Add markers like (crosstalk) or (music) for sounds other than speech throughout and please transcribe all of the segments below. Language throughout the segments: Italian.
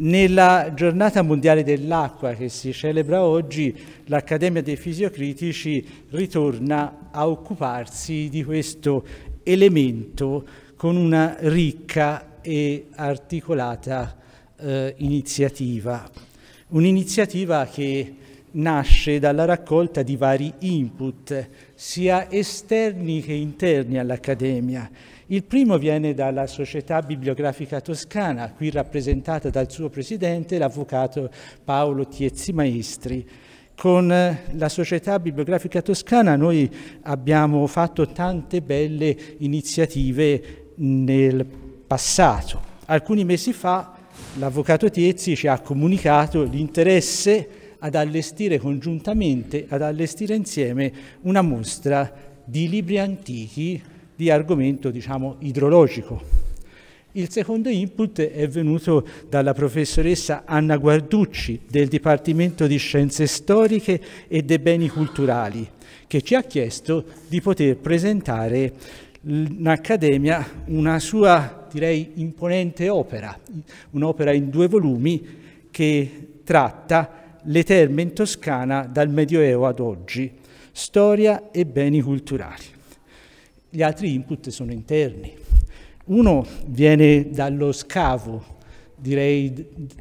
Nella giornata mondiale dell'acqua che si celebra oggi, l'Accademia dei Fisiocritici ritorna a occuparsi di questo elemento con una ricca e articolata eh, iniziativa. Un'iniziativa che nasce dalla raccolta di vari input, sia esterni che interni all'Accademia il primo viene dalla Società Bibliografica Toscana, qui rappresentata dal suo presidente, l'avvocato Paolo Tiezzi Maestri. Con eh, la Società Bibliografica Toscana noi abbiamo fatto tante belle iniziative nel passato. Alcuni mesi fa l'avvocato Tiezzi ci ha comunicato l'interesse ad allestire congiuntamente, ad allestire insieme una mostra di libri antichi di argomento diciamo, idrologico. Il secondo input è venuto dalla professoressa Anna Guarducci del Dipartimento di Scienze Storiche e dei Beni Culturali, che ci ha chiesto di poter presentare in Accademia una sua, direi, imponente opera, un'opera in due volumi che tratta le terme in Toscana dal Medioevo ad oggi, storia e beni culturali. Gli altri input sono interni. Uno viene dallo scavo, direi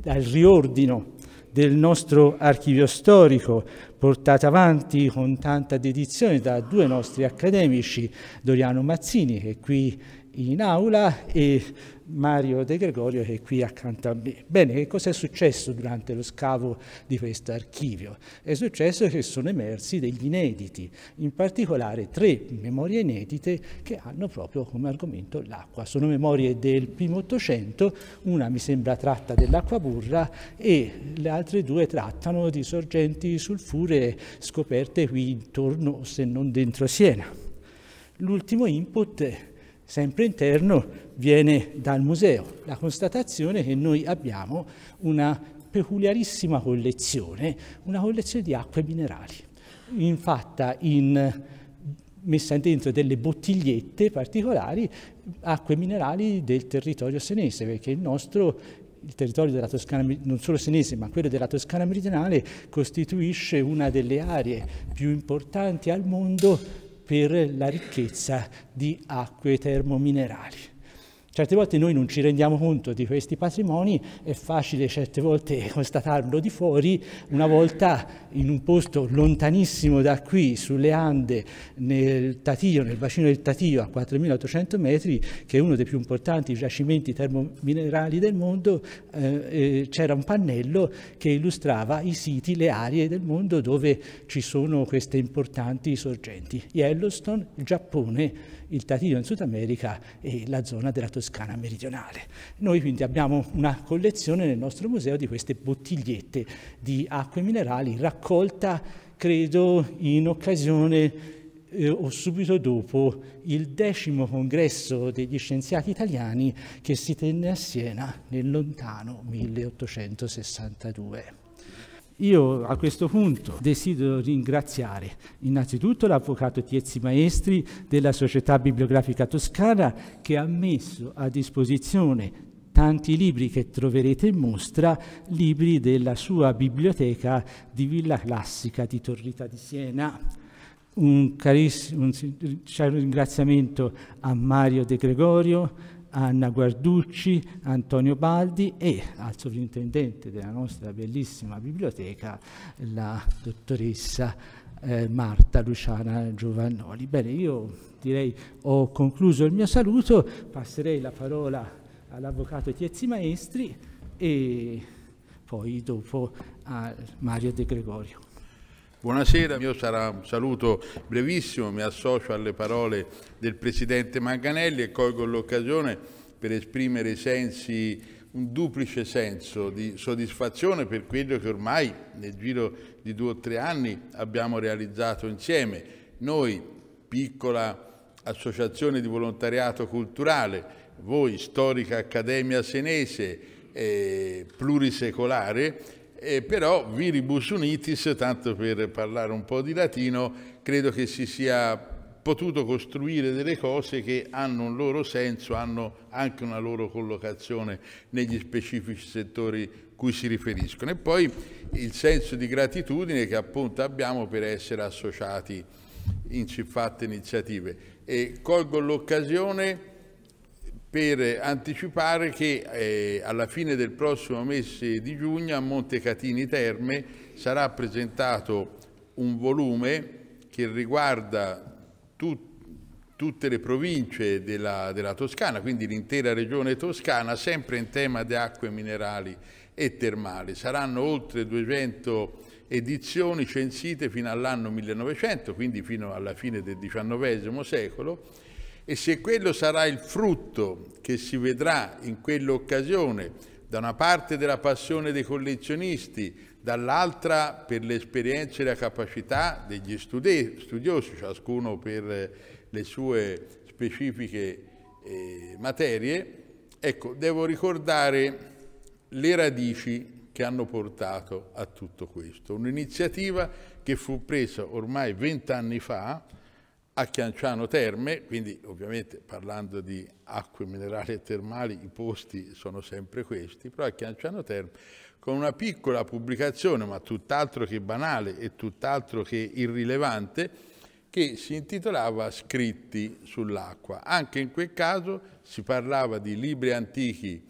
dal riordino del nostro archivio storico, portato avanti con tanta dedizione da due nostri accademici, Doriano Mazzini, che qui in aula e Mario De Gregorio che è qui accanto a me. Bene, che cosa è successo durante lo scavo di questo archivio? È successo che sono emersi degli inediti, in particolare tre memorie inedite che hanno proprio come argomento l'acqua. Sono memorie del primo Ottocento, una mi sembra tratta dell'acqua burra e le altre due trattano di sorgenti sulfure scoperte qui intorno se non dentro Siena. L'ultimo input sempre interno, viene dal museo, la constatazione che noi abbiamo una peculiarissima collezione, una collezione di acque minerali, infatta in messa dentro delle bottigliette particolari, acque minerali del territorio senese, perché il nostro il territorio della Toscana, non solo senese, ma quello della Toscana meridionale, costituisce una delle aree più importanti al mondo per la ricchezza di acque termominerali. Certe volte noi non ci rendiamo conto di questi patrimoni, è facile certe volte (laughs) constatarlo di fuori, una volta in un posto lontanissimo da qui, sulle Ande, nel Tatio, nel bacino del Tatio, a 4.800 metri, che è uno dei più importanti giacimenti termominerali del mondo, eh, eh, c'era un pannello che illustrava i siti, le aree del mondo dove ci sono queste importanti sorgenti. Yellowstone, il Giappone, il Tatio in Sud America e la zona della Toscana Toscana meridionale. Noi quindi abbiamo una collezione nel nostro museo di queste bottigliette di acque minerali raccolta, credo, in occasione eh, o subito dopo il decimo congresso degli scienziati italiani che si tenne a Siena nel lontano 1862. Io a questo punto desidero ringraziare innanzitutto l'Avvocato Tiezzi Maestri della Società Bibliografica Toscana che ha messo a disposizione tanti libri che troverete in mostra, libri della sua biblioteca di Villa Classica di Torrita di Siena. Un carissimo un, un ringraziamento a Mario De Gregorio, Anna Guarducci, Antonio Baldi e al sovrintendente della nostra bellissima biblioteca, la dottoressa eh, Marta Luciana Giovannoli. Bene, io direi ho concluso il mio saluto, passerei la parola all'avvocato Tiezzi Maestri e poi dopo a Mario De Gregorio. Buonasera, il mio sarà un saluto brevissimo, mi associo alle parole del Presidente Manganelli e colgo l'occasione per esprimere sensi, un duplice senso di soddisfazione per quello che ormai nel giro di due o tre anni abbiamo realizzato insieme. Noi, piccola associazione di volontariato culturale, voi, storica accademia senese, eh, plurisecolare, eh, però Viribus Unitis, tanto per parlare un po' di latino, credo che si sia potuto costruire delle cose che hanno un loro senso, hanno anche una loro collocazione negli specifici settori cui si riferiscono. E poi il senso di gratitudine che appunto abbiamo per essere associati in siffatte iniziative. E colgo l'occasione per anticipare che eh, alla fine del prossimo mese di giugno a Montecatini Terme sarà presentato un volume che riguarda tut tutte le province della, della Toscana, quindi l'intera regione toscana, sempre in tema di acque minerali e termali. Saranno oltre 200 edizioni censite fino all'anno 1900, quindi fino alla fine del XIX secolo, e se quello sarà il frutto che si vedrà in quell'occasione, da una parte della passione dei collezionisti, dall'altra per l'esperienza e la capacità degli studiosi, ciascuno per le sue specifiche eh, materie, ecco, devo ricordare le radici che hanno portato a tutto questo. Un'iniziativa che fu presa ormai vent'anni fa a Chianciano Terme, quindi ovviamente parlando di acque minerali e termali i posti sono sempre questi, però a Chianciano Terme con una piccola pubblicazione, ma tutt'altro che banale e tutt'altro che irrilevante, che si intitolava Scritti sull'acqua. Anche in quel caso si parlava di libri antichi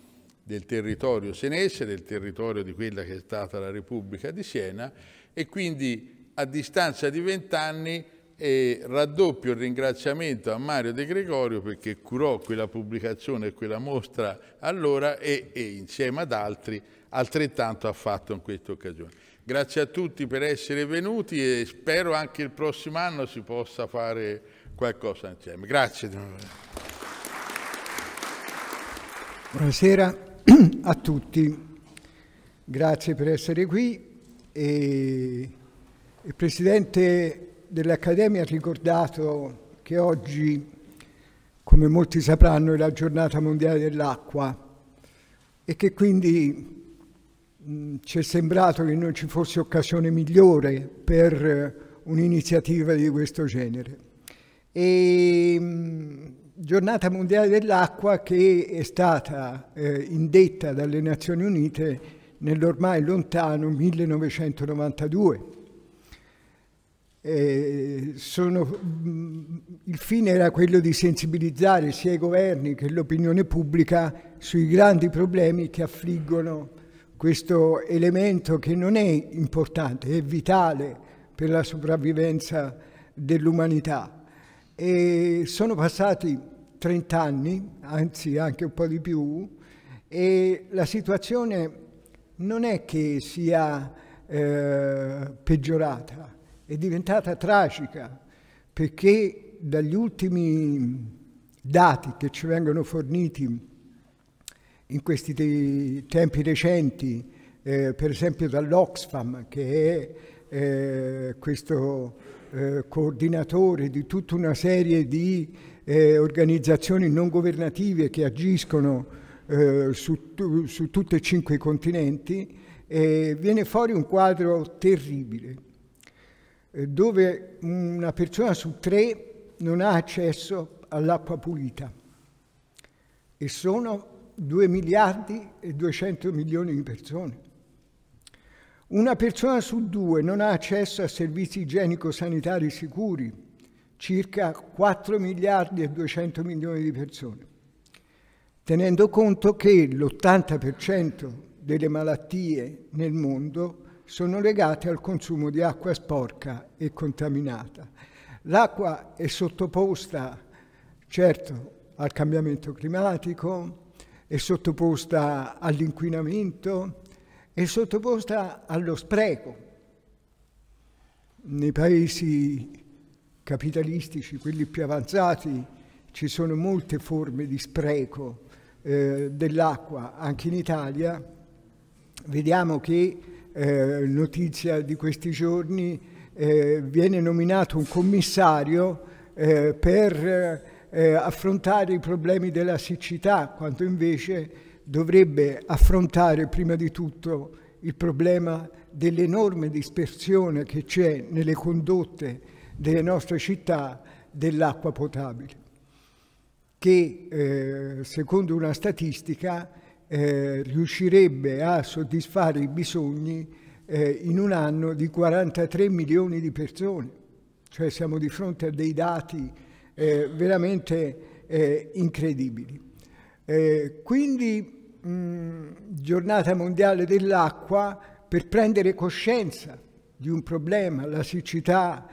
del territorio senese, del territorio di quella che è stata la Repubblica di Siena, e quindi a distanza di vent'anni e raddoppio il ringraziamento a Mario De Gregorio perché curò quella pubblicazione e quella mostra allora e, e insieme ad altri altrettanto ha fatto in questa occasione. Grazie a tutti per essere venuti e spero anche il prossimo anno si possa fare qualcosa insieme. Grazie. Buonasera a tutti, grazie per essere qui. E il Presidente dell'Accademia ha ricordato che oggi, come molti sapranno, è la giornata mondiale dell'acqua e che quindi mm, ci è sembrato che non ci fosse occasione migliore per un'iniziativa di questo genere. E, mm, giornata mondiale dell'acqua che è stata eh, indetta dalle Nazioni Unite nell'ormai lontano 1992 eh, sono, mm, il fine era quello di sensibilizzare sia i governi che l'opinione pubblica sui grandi problemi che affliggono questo elemento che non è importante, è vitale per la sopravvivenza dell'umanità. E sono passati 30 anni, anzi anche un po' di più, e la situazione non è che sia eh, peggiorata, è diventata tragica perché dagli ultimi dati che ci vengono forniti in questi tempi recenti, eh, per esempio dall'Oxfam, che è eh, questo eh, coordinatore di tutta una serie di eh, organizzazioni non governative che agiscono eh, su, su tutti e cinque i continenti, eh, viene fuori un quadro terribile eh, dove una persona su tre non ha accesso all'acqua pulita e sono 2 miliardi e 200 milioni di persone. Una persona su due non ha accesso a servizi igienico-sanitari sicuri, circa 4 miliardi e 200 milioni di persone, tenendo conto che l'80% delle malattie nel mondo sono legate al consumo di acqua sporca e contaminata. L'acqua è sottoposta, certo, al cambiamento climatico, è sottoposta all'inquinamento, è sottoposta allo spreco. Nei paesi capitalistici, quelli più avanzati, ci sono molte forme di spreco eh, dell'acqua, anche in Italia. Vediamo che eh, notizia di questi giorni, eh, viene nominato un commissario eh, per eh, affrontare i problemi della siccità, quando invece dovrebbe affrontare prima di tutto il problema dell'enorme dispersione che c'è nelle condotte delle nostre città dell'acqua potabile, che eh, secondo una statistica eh, riuscirebbe a soddisfare i bisogni eh, in un anno di 43 milioni di persone. Cioè siamo di fronte a dei dati eh, veramente eh, incredibili. Eh, quindi mh, giornata mondiale dell'acqua per prendere coscienza di un problema, la siccità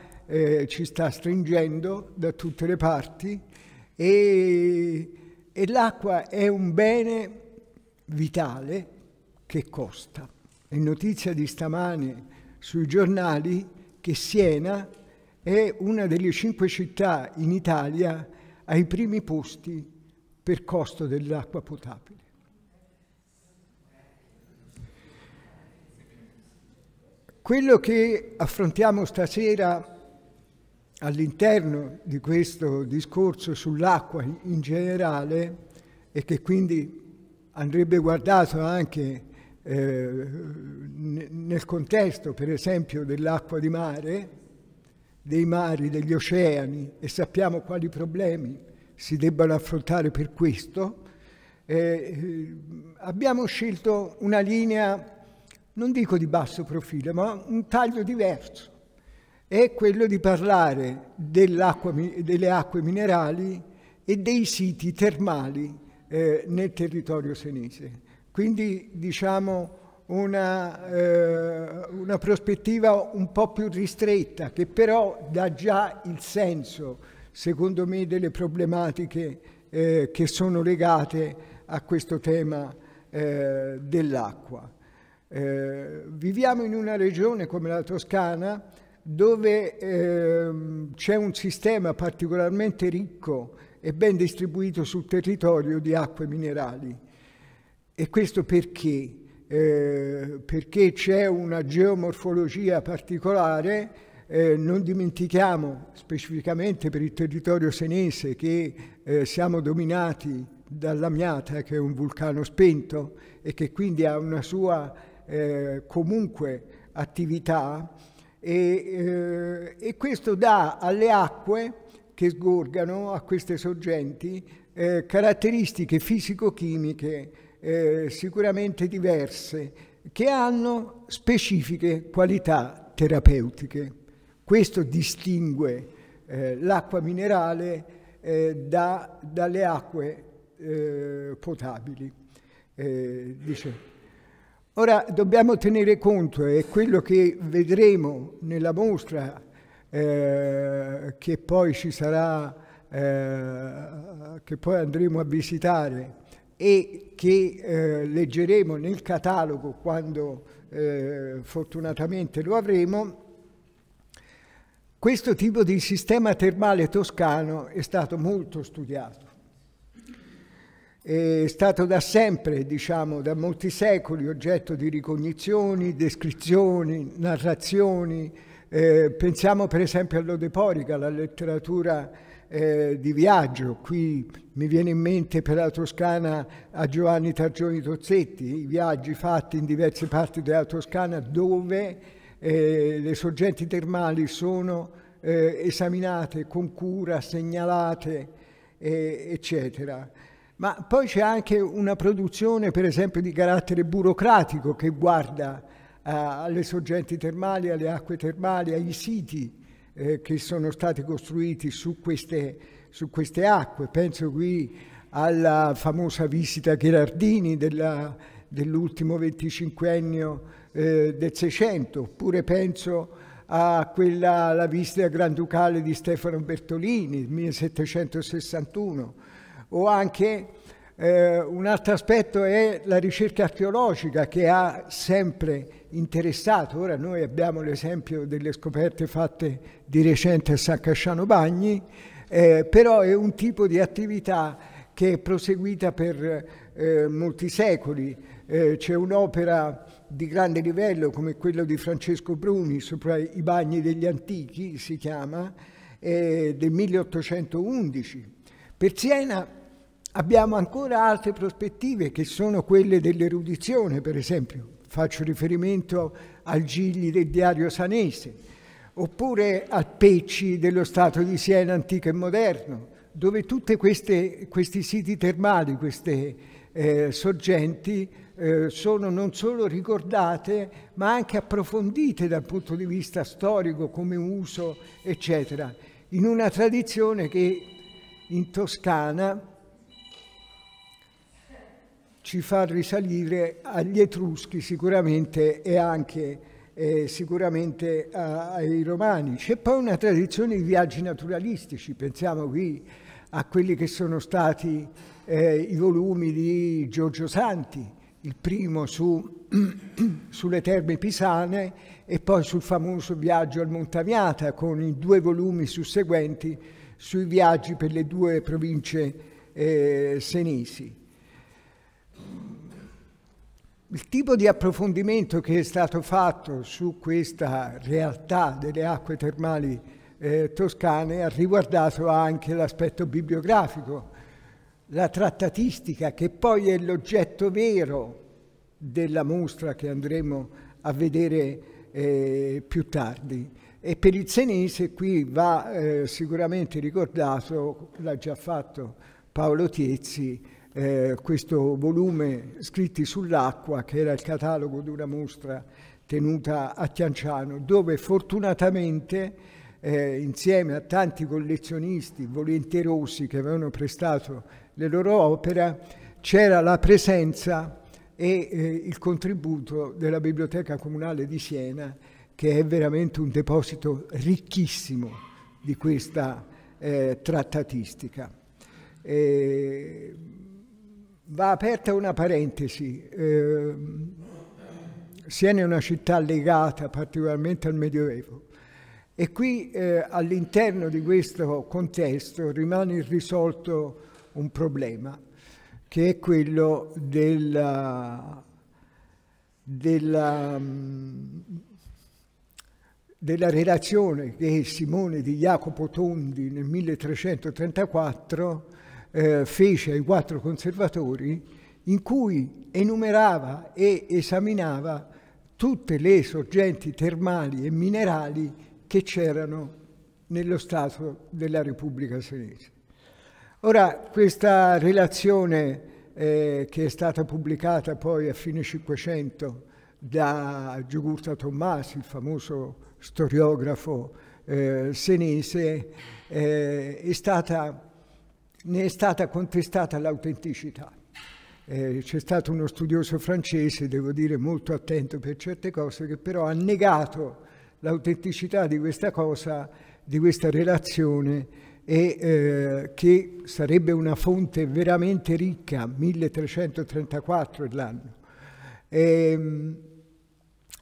ci sta stringendo da tutte le parti e, e l'acqua è un bene vitale che costa. È notizia di stamane sui giornali che Siena è una delle cinque città in Italia ai primi posti per costo dell'acqua potabile. Quello che affrontiamo stasera all'interno di questo discorso sull'acqua in generale e che quindi andrebbe guardato anche eh, nel contesto, per esempio, dell'acqua di mare, dei mari, degli oceani, e sappiamo quali problemi si debbano affrontare per questo, eh, abbiamo scelto una linea, non dico di basso profilo, ma un taglio diverso. È quello di parlare dell delle acque minerali e dei siti termali eh, nel territorio senese. Quindi diciamo una, eh, una prospettiva un po' più ristretta che però dà già il senso, secondo me, delle problematiche eh, che sono legate a questo tema eh, dell'acqua. Eh, viviamo in una regione come la Toscana dove ehm, c'è un sistema particolarmente ricco e ben distribuito sul territorio di acque minerali. E questo perché? Eh, perché c'è una geomorfologia particolare, eh, non dimentichiamo specificamente per il territorio senese che eh, siamo dominati dall'Amiata, che è un vulcano spento e che quindi ha una sua eh, comunque attività, e, eh, e questo dà alle acque che sgorgano a queste sorgenti eh, caratteristiche fisico-chimiche eh, sicuramente diverse che hanno specifiche qualità terapeutiche. Questo distingue eh, l'acqua minerale eh, da, dalle acque eh, potabili. Eh, Ora dobbiamo tenere conto, e quello che vedremo nella mostra eh, che poi ci sarà, eh, che poi andremo a visitare e che eh, leggeremo nel catalogo quando eh, fortunatamente lo avremo, questo tipo di sistema termale toscano è stato molto studiato è stato da sempre, diciamo, da molti secoli oggetto di ricognizioni, descrizioni, narrazioni, eh, pensiamo per esempio all'odeporica, la letteratura eh, di viaggio. Qui mi viene in mente per la Toscana a Giovanni Targioni Tozzetti, i viaggi fatti in diverse parti della Toscana dove eh, le sorgenti termali sono eh, esaminate con cura, segnalate, eh, eccetera. Ma poi c'è anche una produzione, per esempio, di carattere burocratico che guarda alle sorgenti termali, alle acque termali, ai siti eh, che sono stati costruiti su queste, su queste, acque. Penso qui alla famosa visita Gherardini dell'ultimo venticinquennio eh, del Seicento, oppure penso a quella, la visita granducale di Stefano Bertolini, del 1761, o anche eh, un altro aspetto è la ricerca archeologica che ha sempre interessato. Ora noi abbiamo l'esempio delle scoperte fatte di recente a San Casciano Bagni, eh, però è un tipo di attività che è proseguita per eh, molti secoli. Eh, c'è un'opera di grande livello come quella di Francesco Bruni sopra i bagni degli antichi, si chiama, eh, del 1811. Per Siena abbiamo ancora altre prospettive che sono quelle dell'erudizione, per esempio faccio riferimento al Gigli del Diario Sanese, oppure al Pecci dello Stato di Siena antico e moderno, dove tutti questi siti termali, queste eh, sorgenti, eh, sono non solo ricordate, ma anche approfondite dal punto di vista storico, come uso, eccetera, in una tradizione che in Toscana ci fa risalire agli Etruschi sicuramente e anche eh, sicuramente a, ai Romani. C'è poi una tradizione di viaggi naturalistici, pensiamo qui a quelli che sono stati eh, i volumi di Giorgio Santi, il primo su, (clears throat) sulle terme pisane e poi sul famoso viaggio al Montagnata con i due volumi susseguenti sui viaggi per le due province eh, senesi. Il tipo di approfondimento che è stato fatto su questa realtà delle acque termali eh, toscane ha riguardato anche l'aspetto bibliografico, la trattatistica che poi è l'oggetto vero della mostra che andremo a vedere eh, più tardi. E per il senese qui va eh, sicuramente ricordato, l'ha già fatto Paolo Tiezzi, eh, questo volume Scritti sull'acqua, che era il catalogo di una mostra tenuta a Chianciano, dove fortunatamente eh, insieme a tanti collezionisti volenterosi che avevano prestato le loro opere, c'era la presenza e eh, il contributo della Biblioteca Comunale di Siena, che è veramente un deposito ricchissimo di questa eh, trattatistica. E eh, Va aperta una parentesi. Eh, Siena è una città legata particolarmente al Medioevo e qui eh, all'interno di questo contesto rimane irrisolto un problema che è quello della, della, mm, della relazione che Simone di Jacopo Tondi nel 1334 eh, fece ai quattro conservatori in cui enumerava e esaminava tutte le sorgenti termali e minerali che c'erano nello Stato della Repubblica Senese. Ora, questa relazione eh, che è stata pubblicata poi a fine Cinquecento da Giugurta Tommasi, il famoso storiografo eh, senese, eh, è stata ne è stata contestata l'autenticità. Eh, c'è stato uno studioso francese, devo dire molto attento per certe cose, che però ha negato l'autenticità di questa cosa, di questa relazione e eh, che sarebbe una fonte veramente ricca, 1334 è l'anno. E, ehm,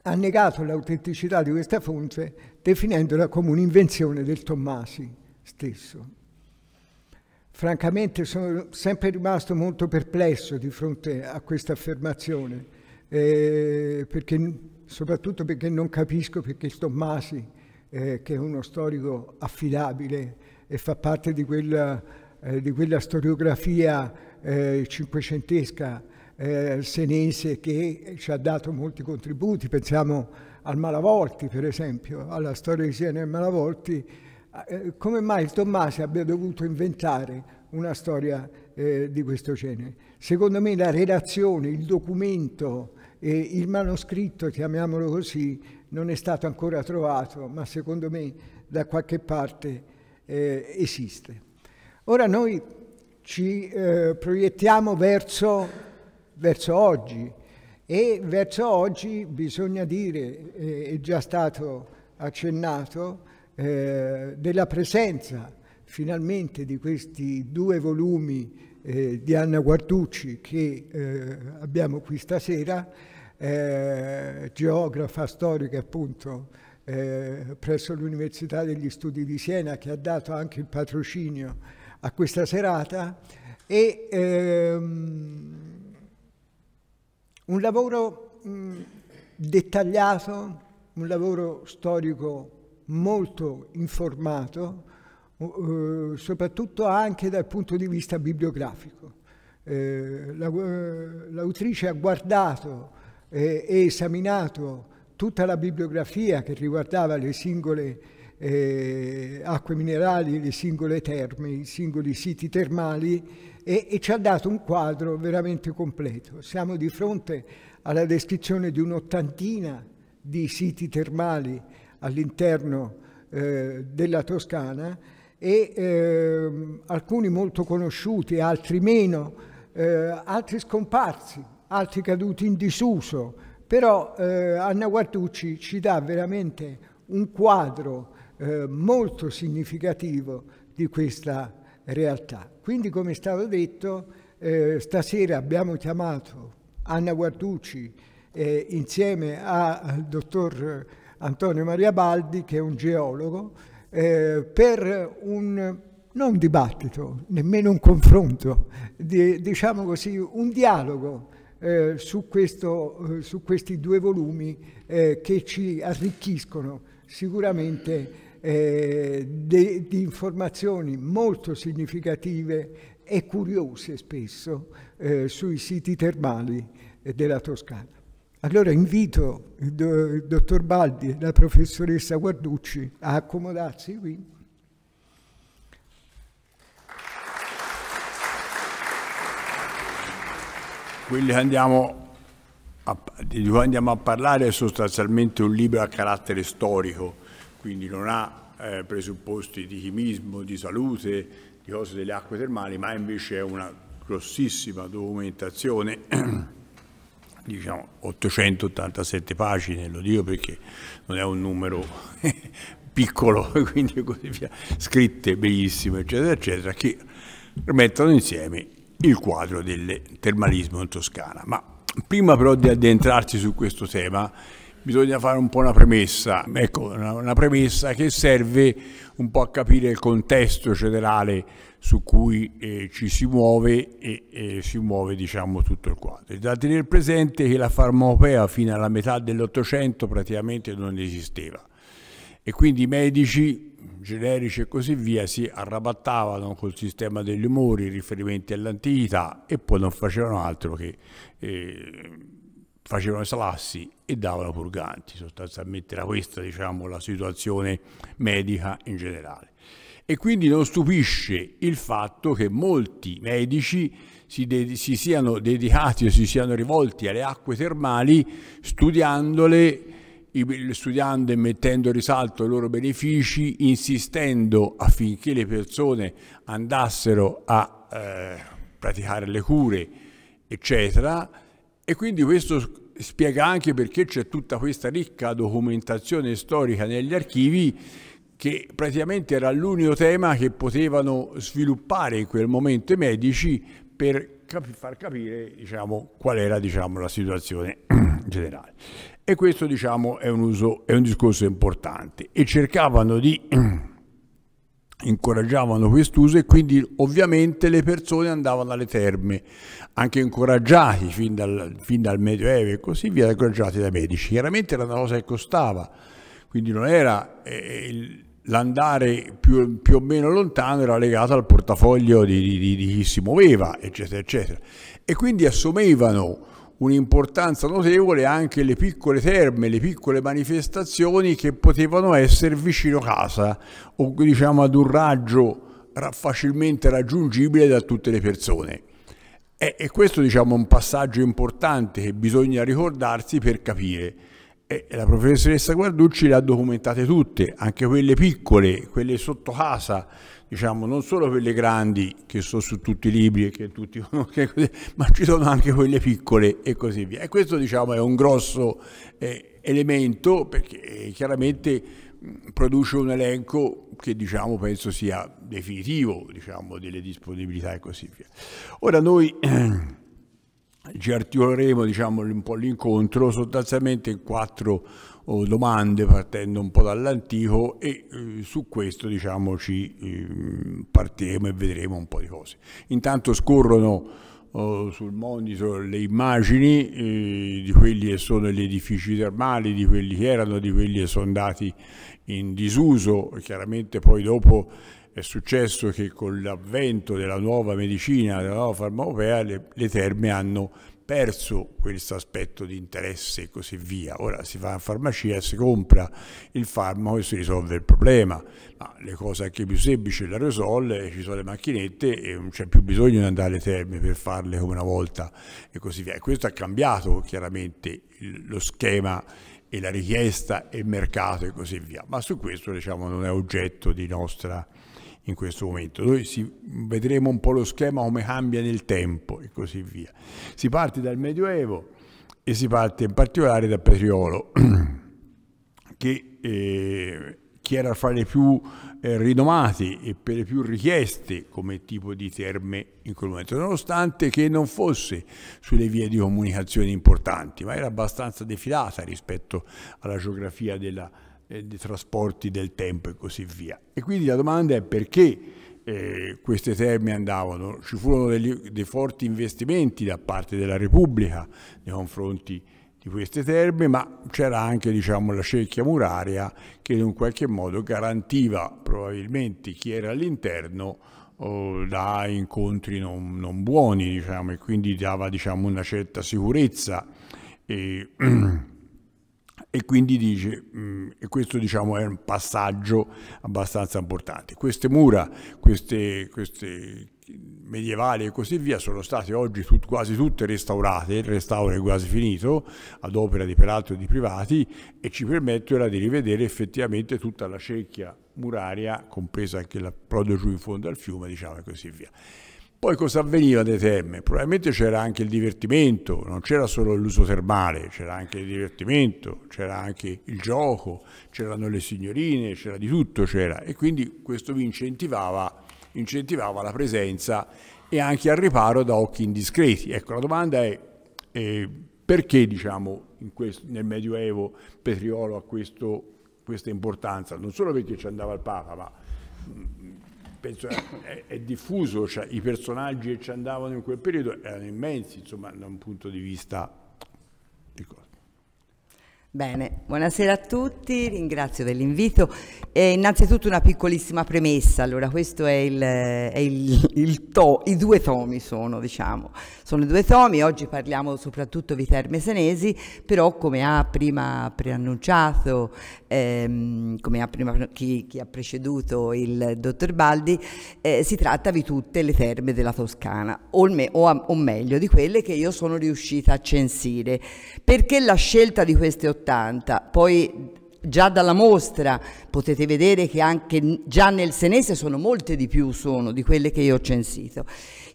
ha negato l'autenticità di questa fonte definendola come un'invenzione del Tommasi stesso francamente sono sempre rimasto molto perplesso di fronte a questa affermazione, eh, perché, soprattutto perché non capisco perché Tommasi, eh, che è uno storico affidabile e fa parte di quella, eh, di quella storiografia eh, cinquecentesca eh, senese che ci ha dato molti contributi, pensiamo al Malavolti per esempio, alla storia di Siena e Malavolti, Ah, eh, come mai il Tommasi abbia dovuto inventare una storia eh, di questo genere. Secondo me la redazione, il documento, eh, il manoscritto, chiamiamolo così, non è stato ancora trovato, ma secondo me da qualche parte eh, esiste. Ora noi ci eh, proiettiamo verso, verso, oggi e verso oggi bisogna dire, eh, è già stato accennato, eh, della presenza finalmente di questi due volumi eh, di Anna Guarducci che eh, abbiamo qui stasera, eh, geografa storica appunto eh, presso l'Università degli Studi di Siena che ha dato anche il patrocinio a questa serata e ehm, un lavoro mh, mm, dettagliato, un lavoro storico molto informato, eh, soprattutto anche dal punto di vista bibliografico. Eh, eh, l'autrice ha guardato e esaminato tutta la bibliografia che riguardava le singole acque minerali, le singole terme, i singoli siti termali e, e, ci ha dato un quadro veramente completo. Siamo di fronte alla descrizione di un'ottantina di siti termali all'interno eh, della Toscana e eh, alcuni molto conosciuti, altri meno, eh, altri scomparsi, altri caduti in disuso, però eh, Anna Guarducci ci dà veramente un quadro eh, molto significativo di questa realtà. Quindi, come è stato detto, eh, stasera abbiamo chiamato Anna Guarducci eh, insieme al dottor Antonio Maria Baldi, che è un geologo, eh, per un non dibattito, nemmeno un confronto, di, diciamo così, un dialogo eh, su, questo, eh, su, questi due volumi eh, che ci arricchiscono sicuramente eh, di informazioni molto significative e curiose spesso eh, sui siti termali della Toscana. Allora invito il, do, il dottor Baldi e la professoressa Guarducci a accomodarsi qui. Quelli che andiamo a, di cui andiamo a parlare è sostanzialmente un libro a carattere storico, quindi non ha eh, presupposti di chimismo, di salute, di cose delle acque termali, ma invece è una grossissima documentazione (clears throat) diciamo 887 pagine, lo dico perché non è un numero (laughs) piccolo, (laughs) quindi così via, scritte bellissime, eccetera, eccetera, che mettono insieme il quadro del termalismo in Toscana. Ma prima però di addentrarsi su questo tema, bisogna fare un po' una premessa, ecco, una, premessa che serve un po' a capire il contesto generale su cui eh, ci si muove e, e si muove diciamo, tutto il quadro. È da tenere presente che la farmacopea fino alla metà dell'Ottocento praticamente non esisteva e quindi i medici generici e così via si arrabattavano col sistema degli umori riferimenti all'antichità e poi non facevano altro che... Eh, facevano salassi e davano purganti, sostanzialmente era questa diciamo, la situazione medica in generale. E quindi non stupisce il fatto che molti medici si, de- si siano dedicati o si siano rivolti alle acque termali studiandole studiando e mettendo in risalto i loro benefici, insistendo affinché le persone andassero a eh, praticare le cure, eccetera. E quindi questo spiega anche perché c'è tutta questa ricca documentazione storica negli archivi che praticamente era l'unico tema che potevano sviluppare in quel momento i medici per cap far capire diciamo, qual era diciamo, la situazione (clears throat) generale. E questo diciamo, è, un uso, è un discorso importante. E cercavano di (clears throat) incoraggiavano quest'uso e quindi ovviamente le persone andavano alle terme, anche incoraggiati fin dal, fin dal Medioevo e così via, incoraggiati dai medici. Chiaramente era una cosa che costava, quindi non era eh, l'andare più, più, o meno lontano, era legato al portafoglio di, di, di chi si muoveva, eccetera, eccetera. E quindi assumevano un'importanza notevole anche le piccole terme, le piccole manifestazioni che potevano essere vicino casa o diciamo ad un raggio facilmente raggiungibile da tutte le persone. E, questo diciamo, è un passaggio importante che bisogna ricordarsi per capire. E la professoressa Guarducci le ha documentate tutte, anche quelle piccole, quelle sotto casa, diciamo, non solo quelle grandi che sono su tutti i libri e che tutti (laughs) conoscono, ma ci sono anche quelle piccole e così via. E questo diciamo, è un grosso eh, elemento perché eh, chiaramente produce un elenco che diciamo, penso sia definitivo diciamo, delle disponibilità e così via. Ora noi (clears throat) ci articoleremo diciamo, un po' l'incontro sostanzialmente in quattro domande partendo un po' dall'antico e eh, su questo diciamo ci eh, partiremo e vedremo un po' di cose. Intanto scorrono eh, sul monitor le immagini di quelli che sono gli edifici termali, di quelli che erano, di quelli che sono andati in disuso, chiaramente poi dopo è successo che con l'avvento della nuova medicina, della nuova farmacopea, le, le terme hanno perso questo aspetto di interesse e così via. Ora si va in farmacia, si compra il farmaco e si risolve il problema, ma le cose anche più semplici, l'aerosol, ci sono le macchinette e non c'è più bisogno di andare alle terme per farle come una volta e così via. E questo ha cambiato chiaramente lo schema e la richiesta e il mercato e così via, ma su questo diciamo, non è oggetto di nostra in questo momento. Noi si, vedremo un po' lo schema come cambia nel tempo e così via. Si parte dal Medioevo e si parte in particolare da Petriolo, (clears throat) che, eh, che era fra le più eh, rinomati e per le più richieste come tipo di terme in quel momento, nonostante che non fosse sulle vie di comunicazione importanti, ma era abbastanza defilata rispetto alla geografia della città eh, di trasporti del tempo e così via. E quindi la domanda è perché eh, queste terme andavano? Ci furono degli, dei forti investimenti da parte della Repubblica nei confronti di queste terme, ma c'era anche diciamo, la cerchia muraria che in un qualche modo garantiva probabilmente chi era all'interno eh, da incontri non, non buoni diciamo, e quindi dava diciamo, una certa sicurezza. E, (clears throat) e quindi dice, mm, e questo diciamo è un passaggio abbastanza importante, queste mura, queste, queste medievali e così via sono state oggi tut, quasi tutte restaurate, il restauro è quasi finito, ad opera di peraltro di privati, e ci permettono di rivedere effettivamente tutta la cerchia muraria, compresa anche la prodo giù in fondo al fiume, diciamo e così via. Poi cosa avveniva dei Terme? Probabilmente c'era anche il divertimento, non c'era solo l'uso termale, c'era anche il divertimento, c'era anche il gioco, c'erano le signorine, c'era di tutto, c'era. E quindi questo vi incentivava, incentivava, la presenza e anche al riparo da occhi indiscreti. Ecco, la domanda è eh, perché diciamo, questo, nel Medioevo Petriolo ha questo, questa importanza? Non solo perché ci andava il Papa, ma penso eh, è, è diffuso, cioè, i personaggi che ci andavano in quel periodo erano immensi, insomma, da un punto di vista di cose. Bene, buonasera a tutti, ringrazio dell'invito. innanzitutto una piccolissima premessa, allora questo è il, è il, il to, i due tomi sono, diciamo, sono due tomi, oggi parliamo soprattutto di Terme Senesi, però come ha prima preannunciato, ehm, come ha prima chi, chi, ha preceduto il dottor Baldi, eh, si tratta di tutte le terme della Toscana, o, me, o, a, o meglio di quelle che io sono riuscita a censire. Perché la scelta di queste 80? Poi già dalla mostra potete vedere che anche già nel senese sono molte di più sono, di quelle che io ho censito.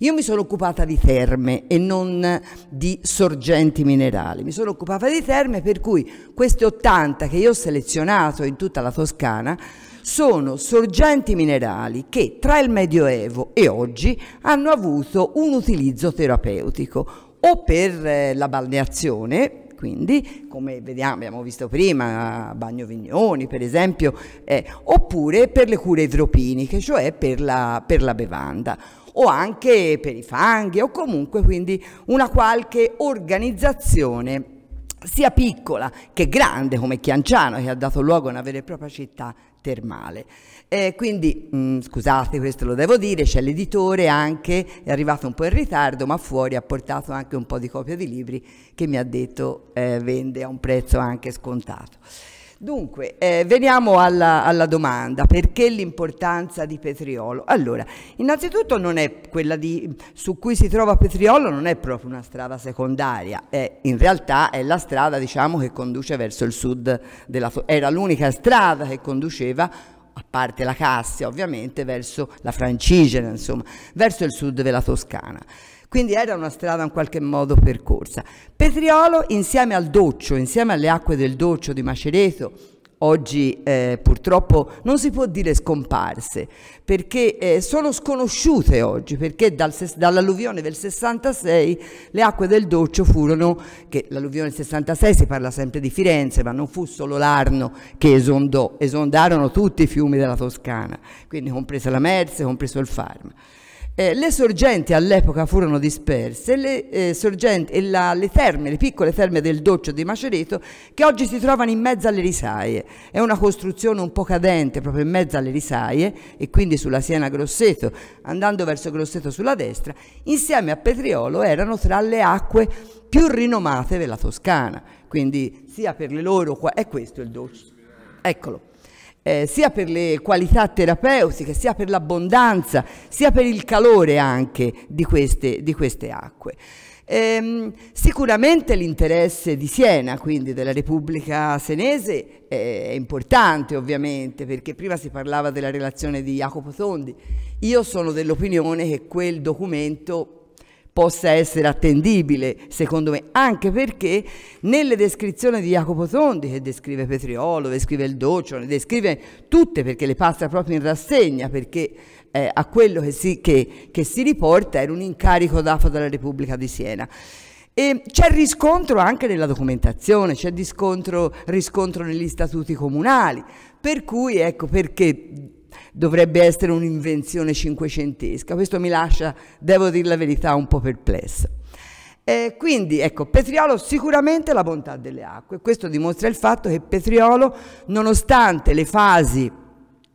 Io mi sono occupata di terme e non di sorgenti minerali, mi sono occupata di terme per cui queste 80 che io ho selezionato in tutta la Toscana sono sorgenti minerali che tra il Medioevo e oggi hanno avuto un utilizzo terapeutico o per eh, la balneazione, quindi come vediamo, abbiamo visto prima Bagno Vignoni per esempio, eh, oppure per le cure idropiniche, cioè per la, per la bevanda o anche per i fanghi o comunque quindi una qualche organizzazione sia piccola che grande come Chianciano che ha dato luogo a una vera e propria città termale. Eh, quindi, mh, mm, scusate, questo lo devo dire, c'è l'editore anche, è arrivato un po' in ritardo, ma fuori ha portato anche un po' di copia di libri che mi ha detto eh, vende a un prezzo anche scontato. Dunque, eh, veniamo alla, alla, domanda, perché l'importanza di Petriolo? Allora, innanzitutto non è quella di, su cui si trova Petriolo non è proprio una strada secondaria, è, in realtà è la strada diciamo, che conduce verso il sud, della, era l'unica strada che conduceva a parte la Cassia ovviamente, verso la Francigena, insomma, verso il sud della Toscana. Quindi era una strada in qualche modo percorsa. Petriolo insieme al Doccio, insieme alle acque del Doccio di Macereto, oggi eh, purtroppo non si può dire scomparse, perché eh, sono sconosciute oggi, perché dal, dall'alluvione del 66 le acque del Doccio furono, che l'alluvione del 66 si parla sempre di Firenze, ma non fu solo l'Arno che esondò, esondarono tutti i fiumi della Toscana, quindi compresa la Merse, compreso il Farma. Eh, le sorgenti all'epoca furono disperse le, eh, sorgenti, e la, le terme, le piccole terme del doccio di Macereto che oggi si trovano in mezzo alle risaie. È una costruzione un po' cadente proprio in mezzo alle risaie e quindi sulla Siena Grosseto, andando verso Grosseto sulla destra, insieme a Petriolo erano tra le acque più rinomate della Toscana, quindi sia per le loro... è questo il doccio, eccolo eh, sia per le qualità terapeutiche, sia per l'abbondanza, sia per il calore anche di queste, di queste acque. Ehm, sicuramente l'interesse di Siena, quindi della Repubblica Senese, è importante ovviamente, perché prima si parlava della relazione di Jacopo Tondi. Io sono dell'opinione che quel documento possa essere attendibile, secondo me, anche perché nelle descrizioni di Jacopo Tondi, che descrive Petriolo, descrive il Doccio, ne descrive tutte perché le passa proprio in rassegna, perché eh, a quello che si, che, che si, riporta era un incarico dato dalla Repubblica di Siena. E c'è riscontro anche nella documentazione, c'è riscontro negli statuti comunali, per cui ecco perché dovrebbe essere un'invenzione cinquecentesca. Questo mi lascia, devo dire la verità, un po' perplessa. Eh, quindi, ecco, Petriolo sicuramente la bontà delle acque. Questo dimostra il fatto che Petriolo, nonostante le fasi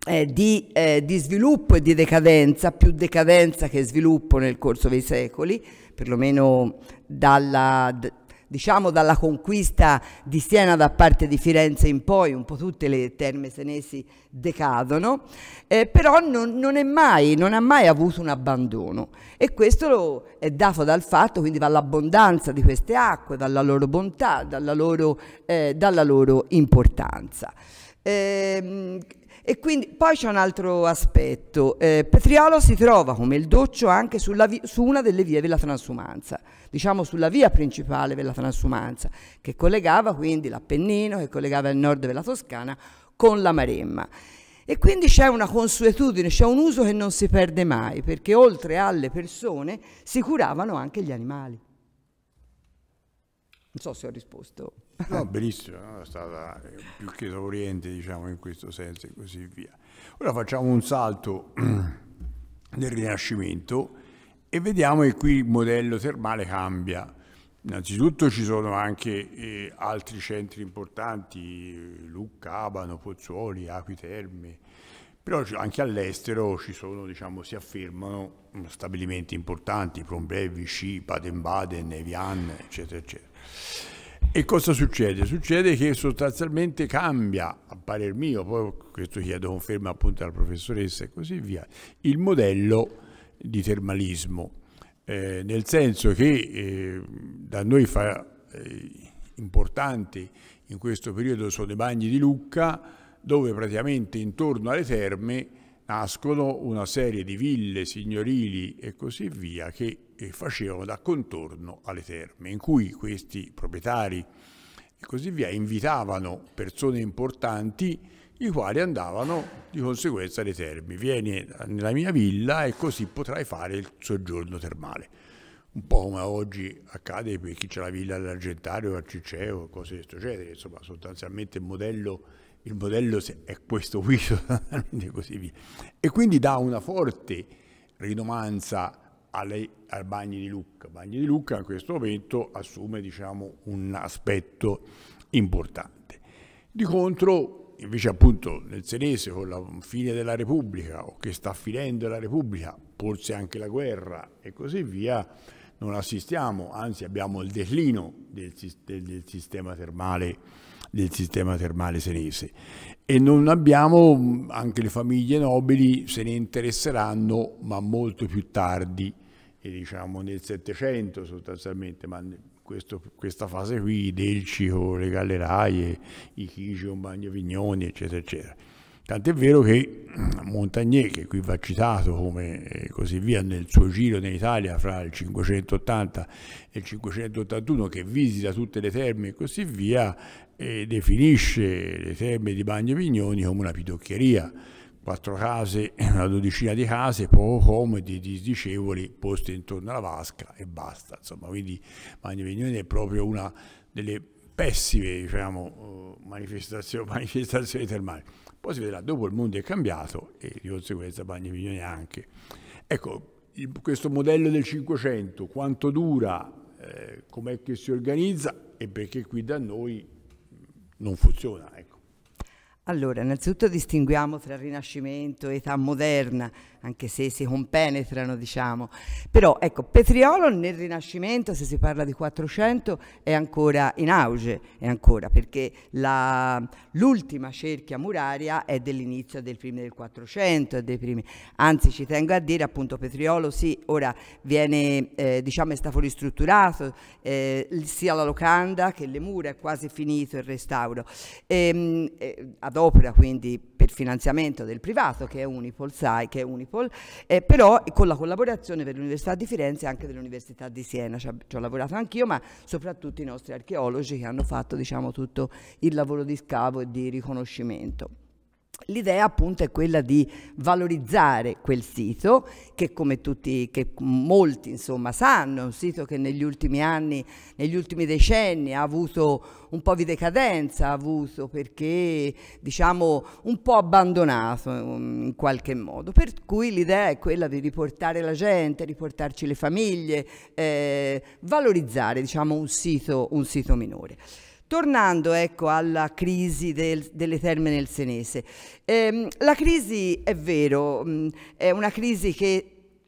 eh, di, eh, di, sviluppo e di decadenza, più decadenza che sviluppo nel corso dei secoli, perlomeno dalla, diciamo dalla conquista di Siena da parte di Firenze in poi, un po' tutte le terme senesi decadono, eh, però non, non, mai, non, ha mai avuto un abbandono e questo è dato dal fatto, quindi dall'abbondanza di queste acque, dalla loro bontà, dalla loro, eh, dalla loro importanza. Eh, e quindi, poi c'è un altro aspetto, eh, Petriolo si trova come il doccio anche su una delle vie della transumanza, diciamo sulla via principale della transumanza, che collegava quindi l'Appennino, che collegava il nord della Toscana con la Maremma. E quindi c'è una consuetudine, c'è un uso che non si perde mai, perché oltre alle persone si curavano anche gli animali. Non so se ho risposto. No, benissimo, è stata eh, più che esauriente diciamo in questo senso e così via. Ora facciamo un salto nel (clears throat) Rinascimento e vediamo che qui il modello termale cambia. Innanzitutto ci sono anche eh, altri centri importanti, Lucca, Abano, Pozzuoli, Aquiterme, però anche all'estero ci sono, diciamo, si affermano stabilimenti importanti, Prombrevi, Vichy, Baden-Baden, Evian, eccetera, eccetera. E cosa succede? Succede che sostanzialmente cambia, a parer mio, poi questo chiedo conferma appunto alla professoressa e così via, il modello di termalismo, eh, nel senso che eh, da noi fa, eh, importanti in questo periodo sono i bagni di Lucca, dove praticamente intorno alle terme nascono una serie di ville signorili e così via che che facevano da contorno alle terme, in cui questi proprietari e così via invitavano persone importanti i quali andavano di conseguenza alle terme. Vieni nella mia villa e così potrai fare il soggiorno termale. Un po' come oggi accade per chi c'è la villa all'Argentario, al Ciceo, cose di questo genere, insomma sostanzialmente il modello, il modello è questo qui, (laughs) così via. E quindi dà una forte rinomanza alle, al bagno di Lucca. bagno di Lucca in questo momento assume diciamo, un aspetto importante. Di contro, invece appunto nel Senese con la fine della Repubblica o che sta finendo la Repubblica, forse anche la guerra e così via, non assistiamo, anzi abbiamo il declino del, del, del sistema termale del sistema termale senese e non abbiamo anche le famiglie nobili se ne interesseranno ma molto più tardi diciamo nel Settecento sostanzialmente, ma questo, questa fase qui, i Delci con le Galleraie, i Chigi con Bagnovignoni, eccetera, eccetera. Tant'è vero che (clears throat) Montagnier, che qui va citato come eh, così via nel suo giro in Italia fra il 580 e il 581, che visita tutte le terme e così via, e eh, definisce le terme di Bagno Vignoni come una pidocchieria quattro case, (clears throat) una dodicina di case, poco comodi, disdicevoli, poste intorno alla vasca e basta. Insomma, quindi Magna Vignone è proprio una delle pessime diciamo, uh, manifestazioni, (laughs) manifestazioni termali. Poi si vedrà, dopo il mondo è cambiato e di conseguenza Magna Vignone anche. Ecco, questo modello del 500, quanto dura, eh, com'è che si organizza e perché qui da noi non funziona. Ecco. Allora, innanzitutto distinguiamo tra Rinascimento e età moderna anche se si compenetrano, diciamo. Però ecco, Petriolo nel Rinascimento, se si parla di 400, è ancora in auge, è ancora, perché l'ultima cerchia muraria è dell'inizio del primo del 400, dei primi. anzi ci tengo a dire appunto Petriolo sì, ora viene, eh, diciamo, è stato ristrutturato, eh, sia la locanda che le mura, è quasi finito il restauro. E, ehm, eh, ad opera quindi per finanziamento del privato, che è Unipolsai, che è Unipolsai Apple, eh, però con la collaborazione per l'Università di Firenze e anche dell'Università di Siena, ci, ho lavorato anch'io, ma soprattutto i nostri archeologi che hanno fatto diciamo, tutto il lavoro di scavo e di riconoscimento. L'idea appunto è quella di valorizzare quel sito che come tutti, che molti insomma sanno, è un sito che negli ultimi anni, negli ultimi decenni ha avuto un po' di decadenza, ha avuto perché diciamo un po' abbandonato um, in qualche modo. Per cui l'idea è quella di riportare la gente, riportarci le famiglie, eh, valorizzare diciamo un sito, un sito minore. Tornando ecco, alla crisi del, delle terme nel Senese, ehm, la crisi è vero, mh, è una crisi che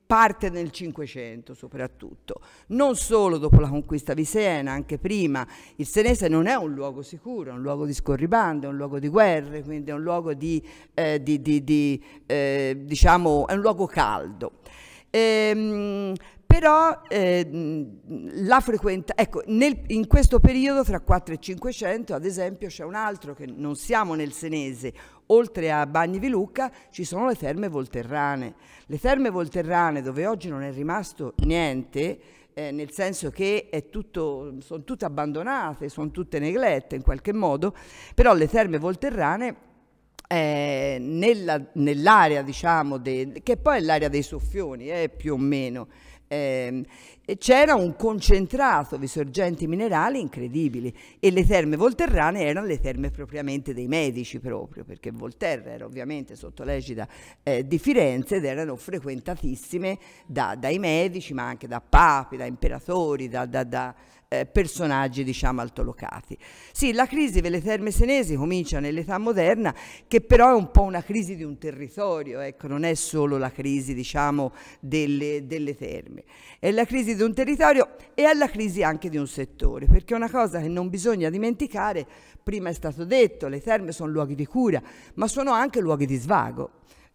parte nel Cinquecento soprattutto, non solo dopo la conquista di Siena, anche prima. Il Senese non è un luogo sicuro, è un luogo di scorribande, è un luogo di guerre, quindi è un luogo, di, eh, di, di, eh, diciamo, è un luogo caldo. Ehm, però eh, la frequenta, ecco, nel, in questo periodo tra 4 e 500 ad esempio c'è un altro che non siamo nel Senese, oltre a Bagni di Lucca ci sono le ferme volterrane, le ferme volterrane dove oggi non è rimasto niente, eh, nel senso che sono tutte abbandonate, sono tutte neglette in qualche modo, però le terme volterrane eh, nell'area nell diciamo, de, che poi è l'area dei soffioni eh, più o meno, eh, c'era un concentrato di sorgenti minerali incredibili e le terme volterrane erano le terme propriamente dei medici proprio, perché Volterra era ovviamente sotto l'egida eh, di Firenze ed erano frequentatissime da, dai medici, ma anche da papi, da imperatori, da, da, da eh, personaggi diciamo altolocati. Sì, la crisi delle terme senesi comincia nell'età moderna che però è un po' una crisi di un territorio, ecco, non è solo la crisi diciamo delle, delle terme, è la crisi di un territorio e è la crisi anche di un settore, perché una cosa che non bisogna dimenticare, prima è stato detto, le terme sono luoghi di cura, ma sono anche luoghi di svago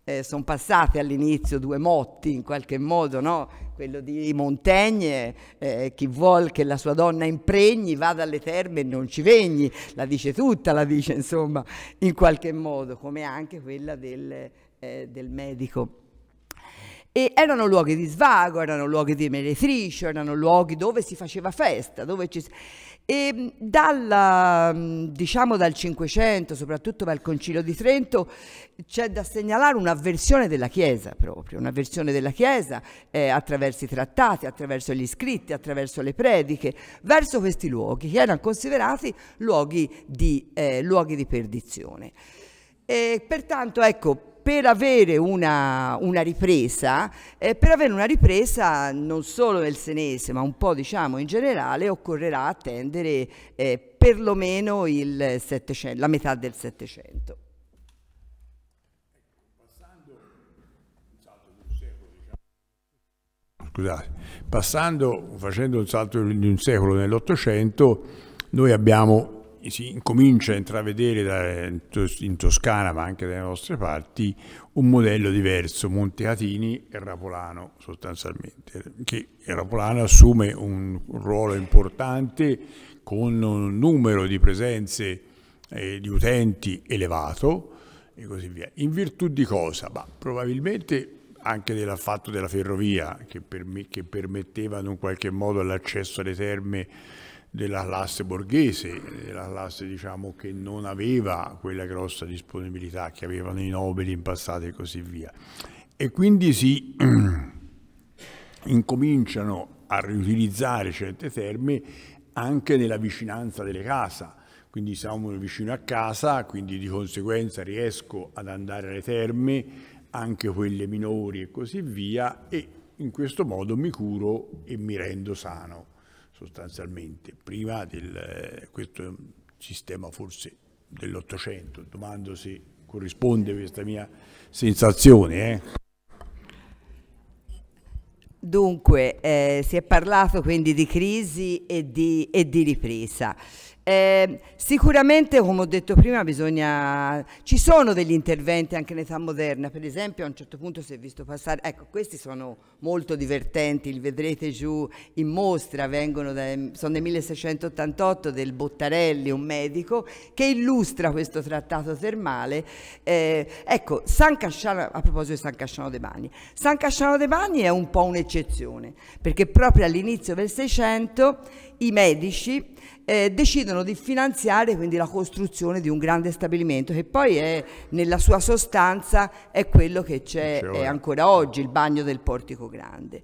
eh, sono passate all'inizio due motti in qualche modo, no? quello di Montaigne, eh, chi vuol che la sua donna impregni vada alle terme e non ci vegni, la dice tutta, la dice insomma in qualche modo, come anche quella del, eh, del medico. E erano luoghi di svago, erano luoghi di meretricio, erano luoghi dove si faceva festa, dove ci E dalla, diciamo dal Cinquecento, soprattutto dal Concilio di Trento, c'è da segnalare un'avversione della Chiesa proprio, un'avversione della Chiesa eh, attraverso i trattati, attraverso gli scritti, attraverso le prediche, verso questi luoghi che erano considerati luoghi di, eh, luoghi di perdizione. E pertanto, ecco, per avere una, una ripresa, eh, per avere una ripresa non solo nel senese ma un po' diciamo in generale occorrerà attendere eh, perlomeno il 700, la metà del Settecento. Diciamo. Scusate, passando, facendo un salto di un secolo nell'Ottocento, noi abbiamo si incomincia a intravedere in Toscana, ma anche dalle nostre parti, un modello diverso, Monte Atini e Rapolano sostanzialmente, che Rapolano assume un ruolo importante con un numero di presenze eh, di utenti elevato e così via. In virtù di cosa? Bah, probabilmente anche del fatto della ferrovia che, per che permetteva in un qualche modo l'accesso alle terme della classe borghese, della classe diciamo, che non aveva quella grossa disponibilità che avevano i nobili in passato e così via. E quindi si (clears throat) incominciano a riutilizzare certe terme anche nella vicinanza delle case. Quindi siamo vicino a casa, quindi di conseguenza riesco ad andare alle terme, anche quelle minori e così via, e in questo modo mi curo e mi rendo sano sostanzialmente, prima di eh, questo sistema forse dell'Ottocento, domando se corrisponde questa mia sensazione. Eh. Dunque, eh, si è parlato quindi di crisi e di, e di ripresa. Eh, sicuramente, come ho detto prima, bisogna... ci sono degli interventi anche in età moderna, per esempio a un certo punto si è visto passare, ecco questi sono molto divertenti, li vedrete giù in mostra, vengono da, sono del 1688 del Bottarelli, un medico, che illustra questo trattato termale. Eh, ecco, San Casciano, a proposito di San Casciano de Bani, San Casciano de Bani è un po' un'eccezione, perché proprio all'inizio del Seicento i medici eh, decidono di finanziare quindi la costruzione di un grande stabilimento che poi è, nella sua sostanza è quello che c'è ancora oggi, il bagno del Portico Grande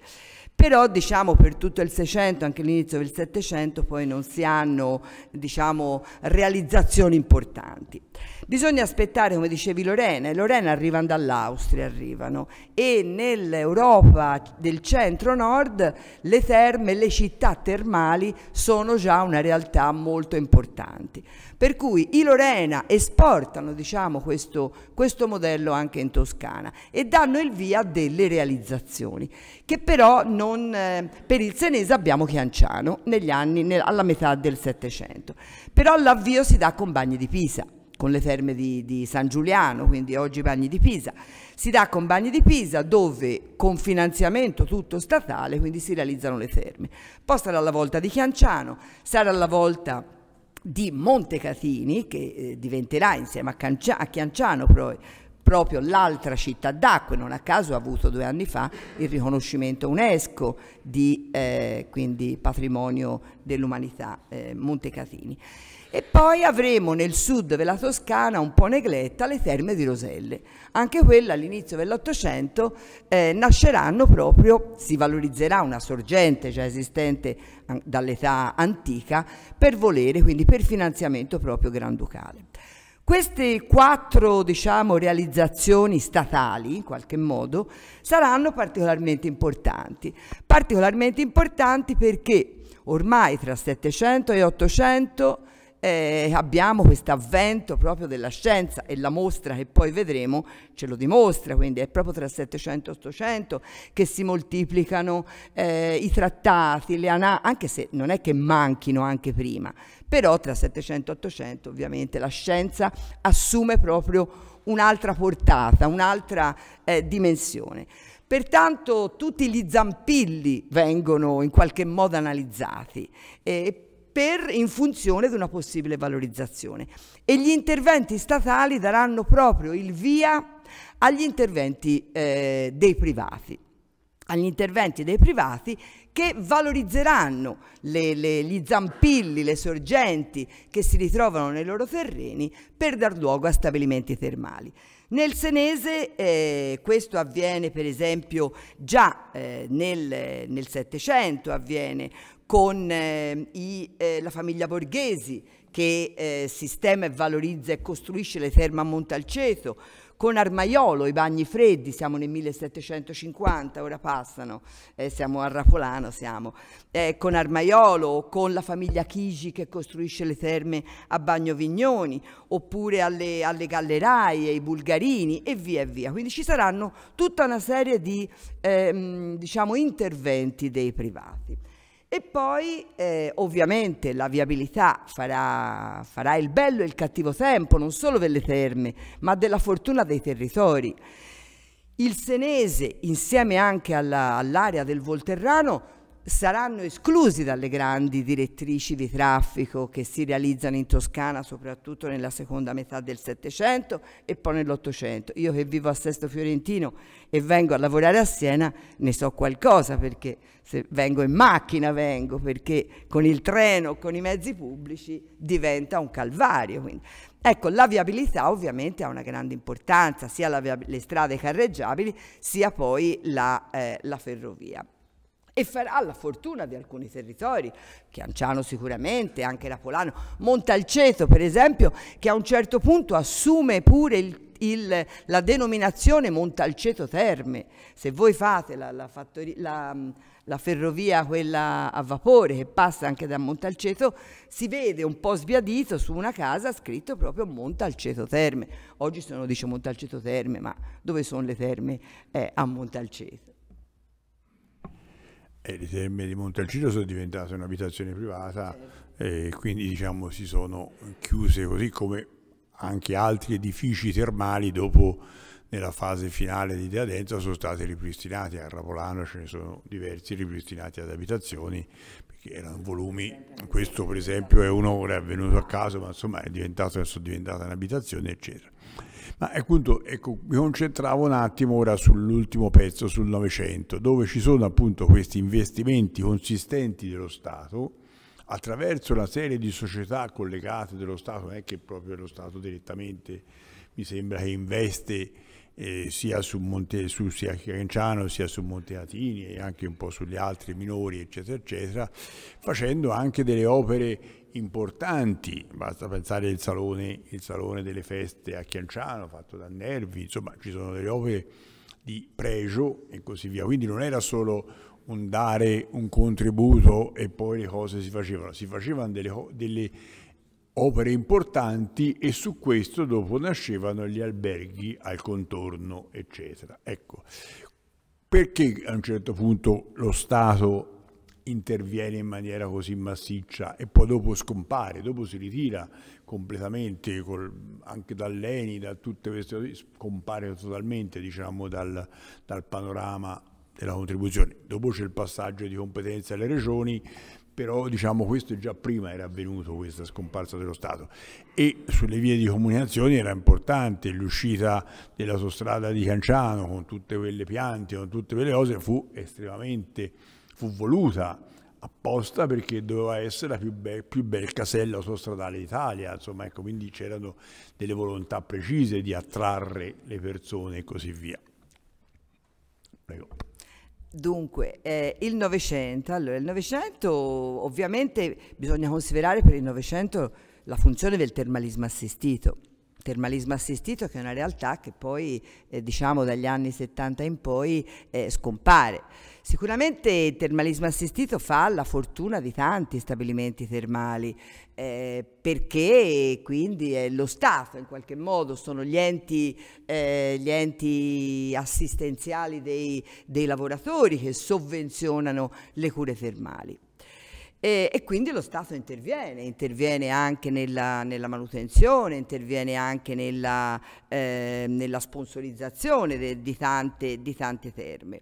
però diciamo, per tutto il 600 anche l'inizio del 700 poi non si hanno diciamo, realizzazioni importanti bisogna aspettare come dicevi Lorena e Lorena arrivano dall'Austria arrivano e nell'Europa del centro nord le terme le città termali sono già una realtà molto importante per cui i Lorena esportano diciamo, questo, questo modello anche in Toscana e danno il via a delle realizzazioni, che però non, eh, per il senese abbiamo Chianciano negli anni, nel, alla metà del Settecento. Però l'avvio si dà con Bagni di Pisa con le ferme di, di, San Giuliano, quindi oggi Bagni di Pisa. Si dà con Bagni di Pisa dove con finanziamento tutto statale quindi si realizzano le ferme. Poi sarà la volta di Chianciano, sarà la volta di Montecatini, che eh, diventerà insieme a, Cancia- a Chianciano pro- proprio l'altra città d'acqua, non a caso ha avuto due anni fa il riconoscimento UNESCO di eh, quindi patrimonio dell'umanità eh, Montecatini. E poi avremo nel sud della Toscana, un po' negletta, le terme di Roselle. Anche quella all'inizio dell'Ottocento eh, nasceranno proprio, si valorizzerà una sorgente già esistente dall'età antica per volere, quindi per finanziamento proprio granducale. Queste quattro diciamo, realizzazioni statali, in qualche modo, saranno particolarmente importanti. Particolarmente importanti perché ormai tra 700 e 800 eh, abbiamo questo avvento proprio della scienza e la mostra che poi vedremo ce lo dimostra, quindi è proprio tra 700 e 800 che si moltiplicano eh, i trattati, le ana- anche se non è che manchino anche prima, però tra 700 e 800 ovviamente la scienza assume proprio un'altra portata, un'altra eh, dimensione. Pertanto tutti gli zampilli vengono in qualche modo analizzati e eh, per, in funzione di una possibile valorizzazione. E gli interventi statali daranno proprio il via agli interventi eh, dei privati agli interventi dei privati che valorizzano gli zampilli, le sorgenti che si ritrovano nei loro terreni per dar luogo a stabilimenti termali. Nel senese eh, questo avviene per esempio già eh, nel, Settecento, avviene con eh, i, eh, la famiglia Borghesi che eh, sistema e valorizza e costruisce le terme a Montalceto, con Armaiolo, i bagni freddi, siamo nel 1750, ora passano, eh, siamo a Rapolano, siamo, eh, con Armaiolo, con la famiglia Chigi che costruisce le terme a Bagno Vignoni, oppure alle, alle Galleraie, i Bulgarini e via e via. Quindi ci saranno tutta una serie di ehm, diciamo, interventi dei privati. E poi eh, ovviamente la viabilità farà, farà, il bello e il cattivo tempo, non solo delle terme, ma della fortuna dei territori. Il Senese, insieme anche all'area all del Volterrano, saranno esclusi dalle grandi direttrici di traffico che si realizzano in Toscana soprattutto nella seconda metà del Settecento e poi nell'Ottocento. Io che vivo a Sesto Fiorentino e vengo a lavorare a Siena ne so qualcosa perché se vengo in macchina vengo perché con il treno, con i mezzi pubblici diventa un calvario. Quindi. Ecco, la viabilità ovviamente ha una grande importanza, sia le strade carreggiabili sia poi la, eh, la ferrovia e farà la fortuna di alcuni territori, Chianciano sicuramente, anche Napolano, Montalceto per esempio, che a un certo punto assume pure il il, la denominazione Montalceto Terme. Se voi fate la, la, la, la, ferrovia quella a vapore che passa anche da Montalceto, si vede un po' sbiadito su una casa scritto proprio Montalceto Terme. Oggi se dice Montalceto Terme, ma dove sono le terme eh, a Montalceto? E le terme di Montalcino sono diventate un'abitazione privata e quindi diciamo si sono chiuse così come anche altri edifici termali dopo nella fase finale di Deadenza sono stati ripristinati, a Rapolano ce ne sono diversi ripristinati ad abitazioni perché erano volumi, questo per esempio è un'ora, è avvenuto a caso ma insomma è diventato, è diventata un'abitazione eccetera. Ma appunto, ecco, mi concentravo un attimo ora sull'ultimo pezzo, sul Novecento, dove ci sono appunto questi investimenti consistenti dello Stato attraverso una serie di società collegate dello Stato, non è che proprio lo Stato direttamente mi sembra che investe eh, sia su Monte su sia Chiarenciano sia su Monteatini e anche un po' sugli altri minori eccetera eccetera facendo anche delle opere importanti, basta pensare al salone, salone, delle feste a Chianciano fatto da Nervi, insomma ci sono delle opere di pregio e così via, quindi non era solo un dare un contributo e poi le cose si facevano, si facevano delle, delle opere importanti e su questo dopo nascevano gli alberghi al contorno, eccetera. Ecco, perché a un certo punto lo Stato interviene in maniera così massiccia e poi dopo scompare, dopo si ritira completamente col, anche dall'ENI, da tutte queste cose, scompare totalmente diciamo, dal, dal panorama della contribuzione. Dopo c'è il passaggio di competenze alle regioni, però diciamo questo già prima era avvenuto questa scomparsa dello Stato e sulle vie di comunicazione era importante l'uscita dell'autostrada di Canciano con tutte quelle piante, con tutte quelle cose fu estremamente fu voluta apposta perché doveva essere la più, be più bel casello autostradale d'Italia, insomma, ecco, quindi c'erano delle volontà precise di attrarre le persone e così via. Prego. Dunque, eh, il Novecento, allora il Novecento ovviamente bisogna considerare per il Novecento la funzione del termalismo assistito, termalismo assistito che è una realtà che poi eh, diciamo dagli anni 70 in poi eh, scompare. Sicuramente il termalismo assistito fa la fortuna di tanti stabilimenti termali, eh, perché quindi è lo Stato in qualche modo, sono gli enti, eh, gli enti assistenziali dei, dei lavoratori che sovvenzionano le cure termali. E, e, quindi lo Stato interviene, interviene anche nella, nella manutenzione, interviene anche nella, eh, nella sponsorizzazione de, di, tante, di tante terme.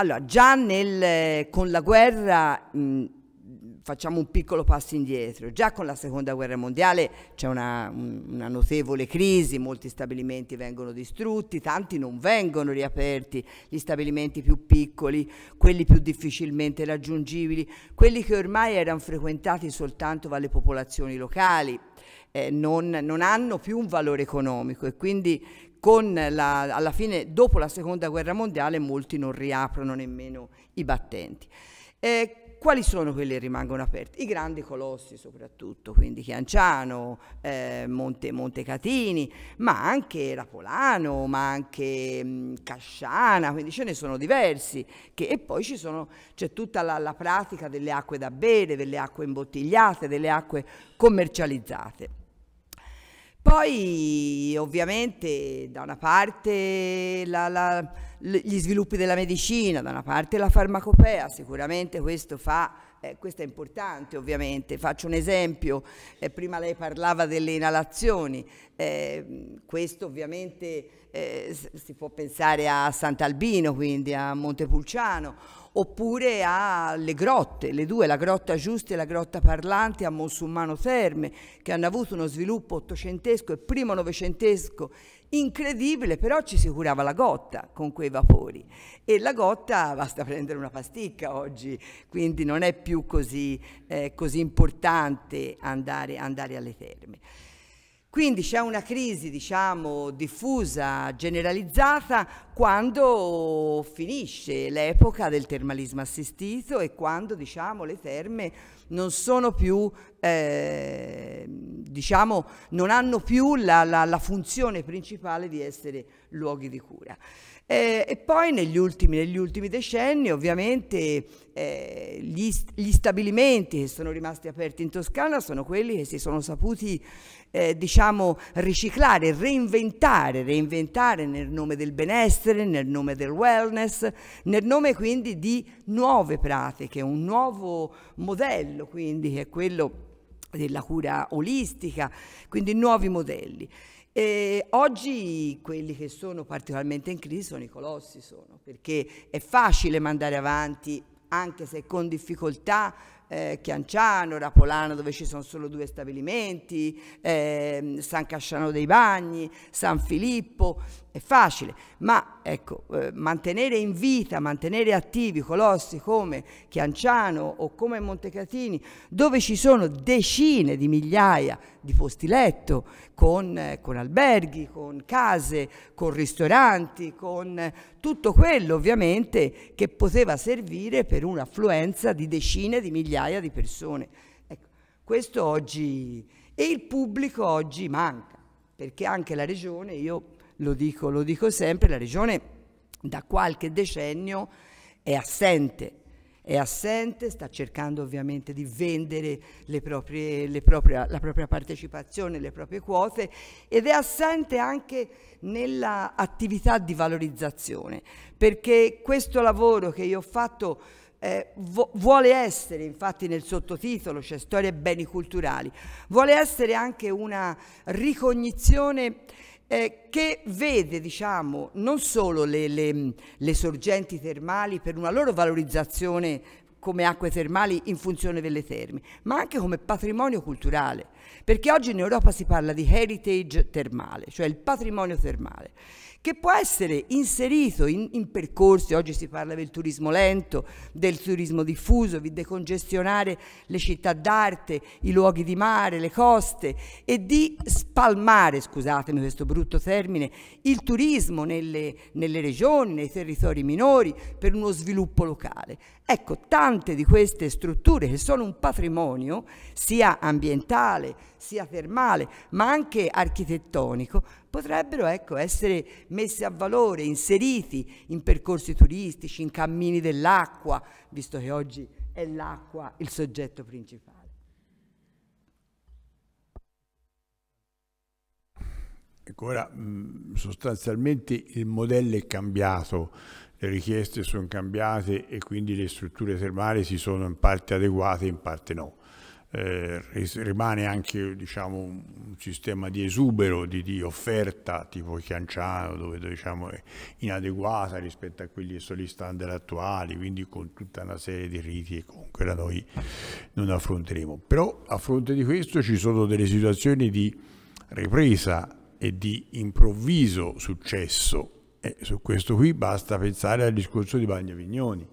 Allora, già nel, con la guerra, mh, facciamo un piccolo passo indietro, già con la seconda guerra mondiale c'è una, una, notevole crisi, molti stabilimenti vengono distrutti, tanti non vengono riaperti, gli stabilimenti più piccoli, quelli più difficilmente raggiungibili, quelli che ormai erano frequentati soltanto dalle popolazioni locali, eh, non, non hanno più un valore economico e quindi la, alla fine, dopo la seconda guerra mondiale, molti non riaprono nemmeno i battenti. Eh, quali sono quelli che rimangono aperti? I grandi colossi soprattutto, quindi Chianciano, eh, Monte, Montecatini, ma anche Rapolano, ma anche mh, mm, Casciana, quindi ce ne sono diversi. Che, e poi c'è tutta la, la pratica delle acque da bere, delle acque imbottigliate, delle acque commercializzate. Poi ovviamente da una parte la, la, gli sviluppi della medicina, da una parte la farmacopea, sicuramente questo fa eh, questo è importante ovviamente, faccio un esempio, eh, prima lei parlava delle inalazioni, eh, questo ovviamente eh, si può pensare a Sant'Albino, quindi a Montepulciano, oppure alle grotte, le due, la grotta Giusti e la grotta Parlante a Monsummano Terme, che hanno avuto uno sviluppo ottocentesco e primo novecentesco incredibile, però ci si curava la gotta con quei vapori e la gotta basta prendere una pasticca oggi, quindi non è più così, eh, così importante andare, andare alle terme. Quindi c'è una crisi, diciamo, diffusa, generalizzata, quando finisce l'epoca del termalismo assistito e quando, diciamo, le terme non sono più, eh, diciamo, non hanno più la, la, la, funzione principale di essere luoghi di cura. Eh, e poi negli ultimi, negli ultimi decenni ovviamente eh, gli, gli stabilimenti che sono rimasti aperti in Toscana sono quelli che si sono saputi eh, diciamo, riciclare, reinventare, reinventare nel nome del benessere, nel nome del wellness, nel nome quindi di nuove pratiche, un nuovo modello quindi che è quello della cura olistica, quindi nuovi modelli. E oggi quelli che sono particolarmente in crisi sono i colossi, sono, perché è facile mandare avanti, anche se con difficoltà, eh, Chianciano, Rapolano dove ci sono solo due stabilimenti, eh, San Casciano dei Bagni, San Filippo, è facile, ma ecco, eh, mantenere in vita, mantenere attivi colossi come Chianciano o come Montecatini, dove ci sono decine di migliaia di posti letto, con, eh, con alberghi, con case, con ristoranti, con eh, tutto quello ovviamente che poteva servire per un'affluenza di decine di migliaia di persone. Ecco, questo oggi, e il pubblico oggi manca, perché anche la regione, io lo dico, lo dico sempre, la regione da qualche decennio è assente è assente, sta cercando ovviamente di vendere proprie, propria, la propria partecipazione, le proprie quote ed è assente anche nell'attività di valorizzazione, perché questo lavoro che io ho fatto eh, vuole essere, infatti nel sottotitolo c'è cioè Storia e Beni Culturali, vuole essere anche una ricognizione eh, che vede diciamo, non solo le, le, le sorgenti termali per una loro valorizzazione come acque termali in funzione delle terme, ma anche come patrimonio culturale, perché oggi in Europa si parla di heritage termale, cioè il patrimonio termale che può essere inserito in, in, percorsi, oggi si parla del turismo lento, del turismo diffuso, di decongestionare le città d'arte, i luoghi di mare, le coste e di spalmare, scusatemi questo brutto termine, il turismo nelle, nelle regioni, nei territori minori per uno sviluppo locale. Ecco, tante di queste strutture che sono un patrimonio sia ambientale, sia termale, ma anche architettonico, potrebbero ecco, essere messi a valore, inseriti in percorsi turistici, in cammini dell'acqua, visto che oggi è l'acqua il soggetto principale. Ecco, ora sostanzialmente il modello è cambiato, le richieste sono cambiate e quindi le strutture termali si sono in parte adeguate e in parte no eh, rimane anche diciamo, un sistema di esubero, di, di offerta tipo Chianciano, dove diciamo, è inadeguata rispetto a quelli che sono gli standard attuali, quindi con tutta una serie di riti che comunque da noi non affronteremo. Però a fronte di questo ci sono delle situazioni di ripresa e di improvviso successo e su questo qui basta pensare al discorso di Bagnavignoni,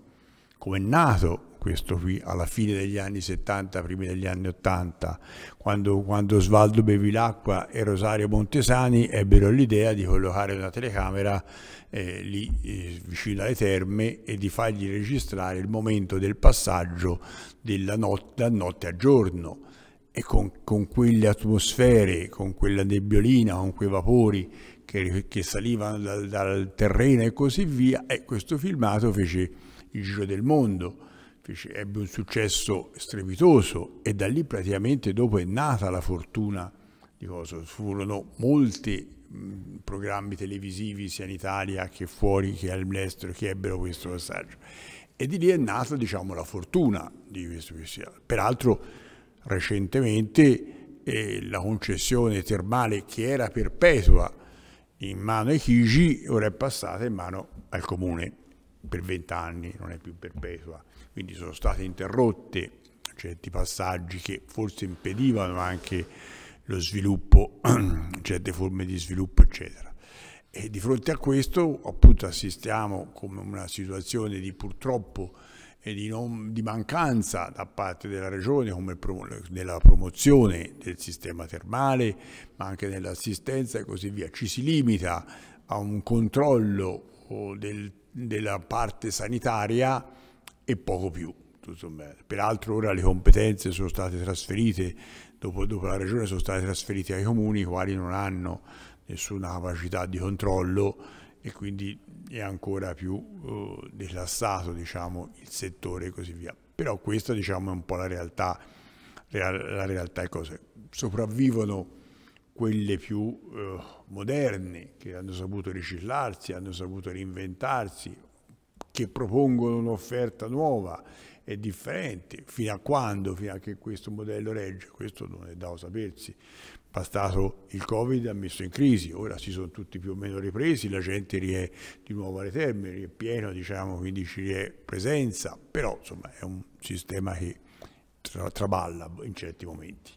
come è nato questo qui alla fine degli anni 70, prima degli anni 80, quando, quando Osvaldo Bevilacqua e Rosario Montesani ebbero l'idea di collocare una telecamera eh, lì eh, vicino alle terme e di fargli registrare il momento del passaggio della not da notte a giorno e con, con quelle atmosfere, con quella nebbiolina, con quei vapori che, che salivano dal, dal terreno e così via, e eh, questo filmato fece il giro del mondo fece, ebbe un successo strepitoso e da lì praticamente dopo è nata la fortuna di cosa. Furono molti mh, programmi televisivi sia in Italia che fuori che all'estero che ebbero questo passaggio e di lì è nata diciamo la fortuna di questo festival. Peraltro recentemente eh, la concessione termale che era perpetua in mano ai Chigi ora è passata in mano al comune per vent'anni, non è più perpetua quindi sono state interrotte certi passaggi che forse impedivano anche lo sviluppo, (clears throat) certe forme di sviluppo, eccetera. E di fronte a questo appunto assistiamo come una situazione di purtroppo e di, non, di mancanza da parte della Regione come pro, nella promozione del sistema termale, ma anche nell'assistenza e così via. Ci si limita a un controllo del, della parte sanitaria e poco più. Peraltro ora le competenze sono state trasferite, dopo, dopo la regione sono state trasferite ai comuni, i quali non hanno nessuna capacità di controllo e quindi è ancora più eh, declassato diciamo, il settore e così via. Però questa diciamo, è un po' la realtà, la realtà è cosa. Sopravvivono quelle più eh, moderne che hanno saputo riciclarsi, hanno saputo reinventarsi che propongono un'offerta nuova e differente, fino a quando, fino a che questo modello regge, questo non è da sapersi. Bastato il Covid ha messo in crisi, ora si sono tutti più o meno ripresi, la gente rie di nuovo alle terme, rie pieno, diciamo, quindi ci rie presenza, però insomma è un sistema che tra traballa in certi momenti.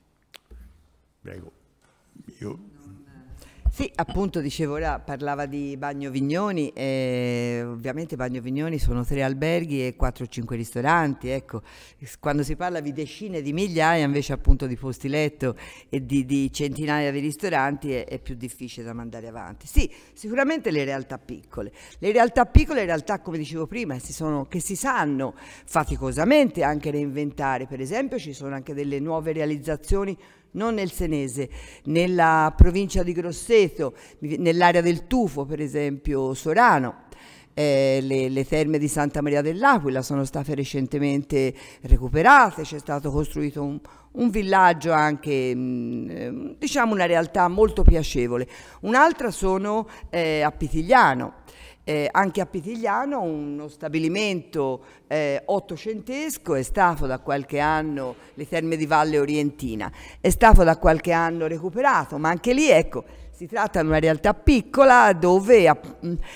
Prego. Io sì, appunto dicevo là, parlava di Bagno Vignoni, eh, ovviamente Bagno Vignoni sono tre alberghi e 4-5 ristoranti, ecco, quando si parla di decine di migliaia invece appunto di posti letto e di, di centinaia di ristoranti è, è, più difficile da mandare avanti. Sì, sicuramente le realtà piccole, le realtà piccole in realtà come dicevo prima si sono, che si sanno faticosamente anche reinventare, per esempio ci sono anche delle nuove realizzazioni non nel Senese, nella provincia di Grosseto, nell'area del Tufo per esempio Sorano. Eh, le, le, terme di Santa Maria dell'Aquila sono state recentemente recuperate, c'è stato costruito un, un villaggio anche, mh, mm, ehm, diciamo una realtà molto piacevole. Un'altra sono eh, a Pitigliano eh, anche a Pitigliano uno stabilimento eh, ottocentesco è stato da qualche anno, le terme di Valle Orientina, è stato da qualche anno recuperato, ma anche lì ecco si tratta di una realtà piccola dove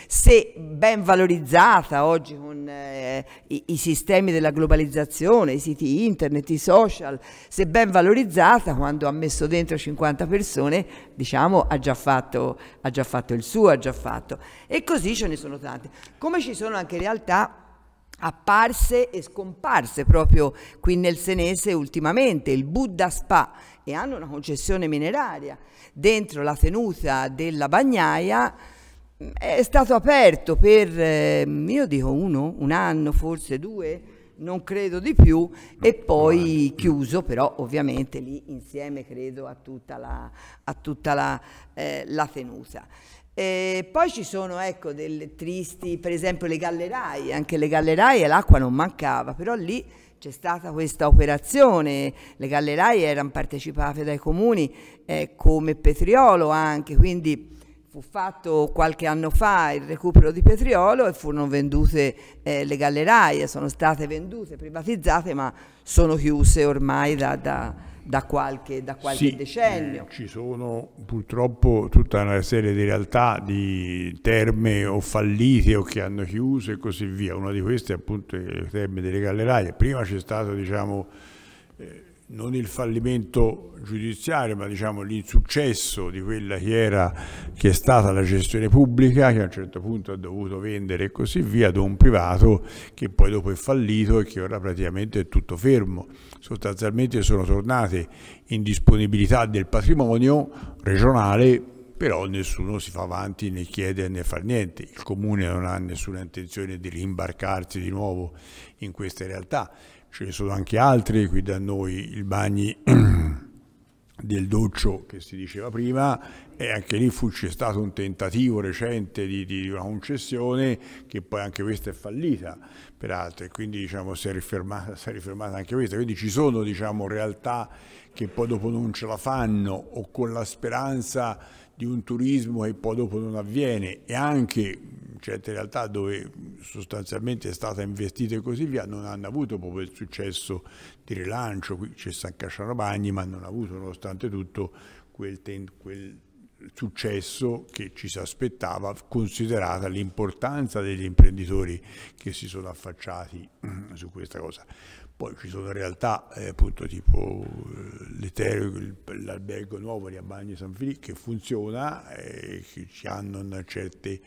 se ben valorizzata oggi con eh, i, i, sistemi della globalizzazione, i siti internet, i social, se ben valorizzata quando ha messo dentro 50 persone, diciamo ha già fatto, ha già fatto il suo, ha già fatto. E così ce ne sono tante. Come ci sono anche realtà apparse e scomparse proprio qui nel Senese ultimamente, il Buddha Spa, e hanno una concessione mineraria dentro la tenuta della bagnaia è stato aperto per, ehm, io dico uno, un anno, forse due, non credo di più, e poi chiuso, però ovviamente lì insieme credo a tutta la, a tutta la, eh, la tenuta. E eh, poi ci sono ecco, delle tristi, per esempio le gallerai, anche le gallerai l'acqua non mancava, però lì c'è stata questa operazione, le gallerai erano partecipate dai comuni eh, come petriolo anche, quindi fu fatto qualche anno fa il recupero di petriolo e furono vendute eh, le gallerai, sono state vendute, privatizzate, ma sono chiuse ormai da, da da qualche, da qualche sì, decennio. Eh, ci sono purtroppo tutta una serie di realtà di terme o fallite o che hanno chiuso e così via. Una di queste è appunto il terme delle gallerie. Prima c'è stato diciamo non il fallimento giudiziario, ma diciamo l'insuccesso di quella che, era, che è stata la gestione pubblica, che a un certo punto ha dovuto vendere e così via, ad un privato che poi dopo è fallito e che ora praticamente è tutto fermo. Sostanzialmente sono tornate in disponibilità del patrimonio regionale però nessuno si fa avanti né chiede né fa niente, il comune non ha nessuna intenzione di rimbarcarsi di nuovo in queste realtà, ce ne sono anche altri, qui da noi il bagni (clears throat) del doccio che si diceva prima e anche lì fu, c'è stato un tentativo recente di, di, una concessione che poi anche questa è fallita peraltro e quindi diciamo, si, è rifermata, si è rifermata anche questa quindi ci sono diciamo, realtà che poi dopo non ce la fanno o con la speranza di un turismo che poi dopo non avviene e anche certe realtà dove sostanzialmente è stata investita e così via non hanno avuto proprio il successo di rilancio, qui c'è San Casciano Bagni ma non ha avuto nonostante tutto quel, quel successo che ci si aspettava considerata l'importanza degli imprenditori che si sono affacciati mm, su questa cosa. Poi ci sono realtà eh, appunto tipo eh, l'albergo nuovo di Abbagno San Filippo che funziona, eh, che ci hanno certe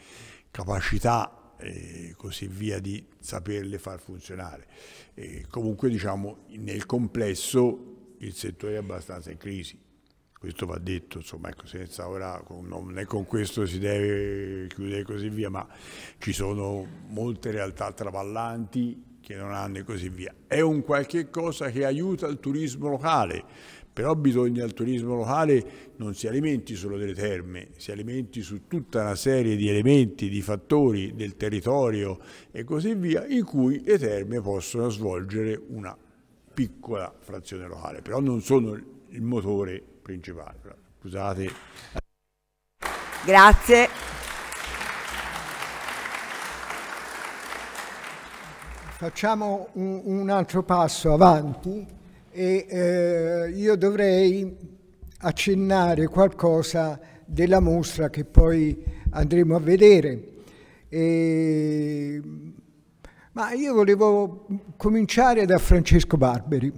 capacità e così via di saperle far funzionare. E comunque diciamo nel complesso il settore è abbastanza in crisi, questo va detto, insomma, ecco, senza ora, non è con questo si deve chiudere e così via, ma ci sono molte realtà traballanti che non hanno e così via. È un qualche cosa che aiuta il turismo locale, però bisogna che il turismo locale non si alimenti solo delle terme, si alimenti su tutta una serie di elementi, di fattori del territorio e così via, in cui le terme possono svolgere una piccola frazione locale, però non sono il motore principale. Scusate. Grazie. Facciamo un, un altro passo avanti e eh, io dovrei accennare qualcosa della mostra che poi andremo a vedere. E, ma io volevo cominciare da Francesco Barberi.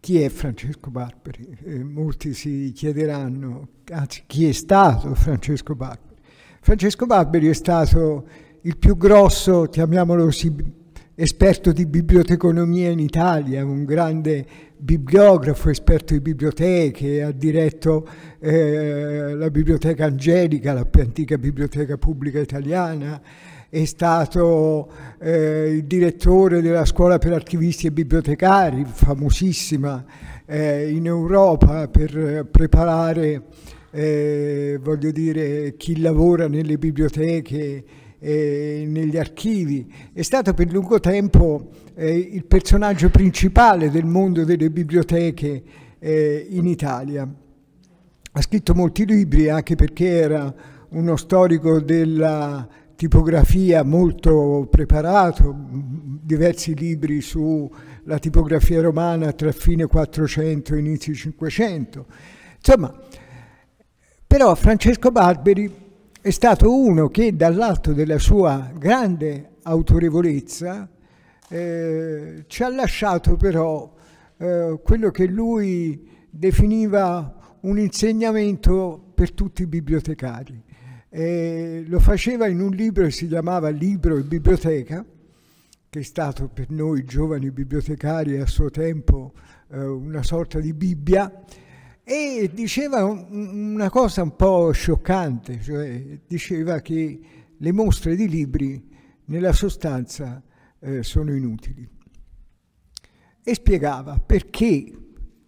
Chi è Francesco Barberi? Eh, molti si chiederanno, anzi chi è stato Francesco Barberi? Francesco Barberi è stato il più grosso, chiamiamolo così, esperto di biblioteconomia in Italia, un grande bibliografo, esperto di biblioteche, ha diretto eh, la Biblioteca Angelica, la più antica biblioteca pubblica italiana, è stato eh, il direttore della scuola per archivisti e bibliotecari, famosissima eh, in Europa per preparare eh, voglio dire, chi lavora nelle biblioteche eh, negli archivi, è stato per lungo tempo eh, il personaggio principale del mondo delle biblioteche eh, in Italia. Ha scritto molti libri anche perché era uno storico della tipografia molto preparato, diversi libri sulla tipografia romana tra fine 400 e inizio 500. Insomma, però Francesco Barberi è stato uno che dall'alto della sua grande autorevolezza eh, ci ha lasciato però eh, quello che lui definiva un insegnamento per tutti i bibliotecari. Eh, lo faceva in un libro che si chiamava Libro e Biblioteca, che è stato per noi giovani bibliotecari a suo tempo eh, una sorta di Bibbia, e diceva una cosa un po' scioccante, cioè diceva che le mostre di libri nella sostanza eh, sono inutili. E spiegava perché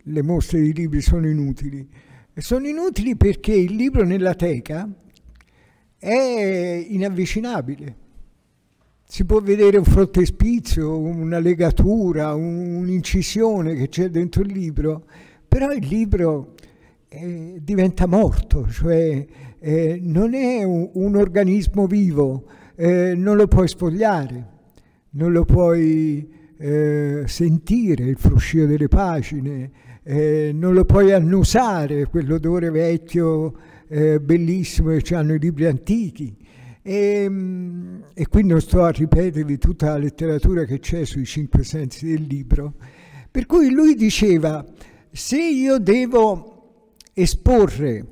le mostre di libri sono inutili. Sono inutili perché il libro nella teca è inavvicinabile. Si può vedere un frontespizio, una legatura, un'incisione che c'è dentro il libro, però il libro eh, diventa morto, cioè eh, non è un, un organismo vivo, eh, non lo puoi sfogliare, non lo puoi eh, sentire il fruscio delle pagine, eh, non lo puoi annusare quell'odore vecchio eh, bellissimo che hanno i libri antichi. E, ehm, e, qui non sto a ripetervi tutta la letteratura che c'è sui cinque sensi del libro, per cui lui diceva se io devo esporre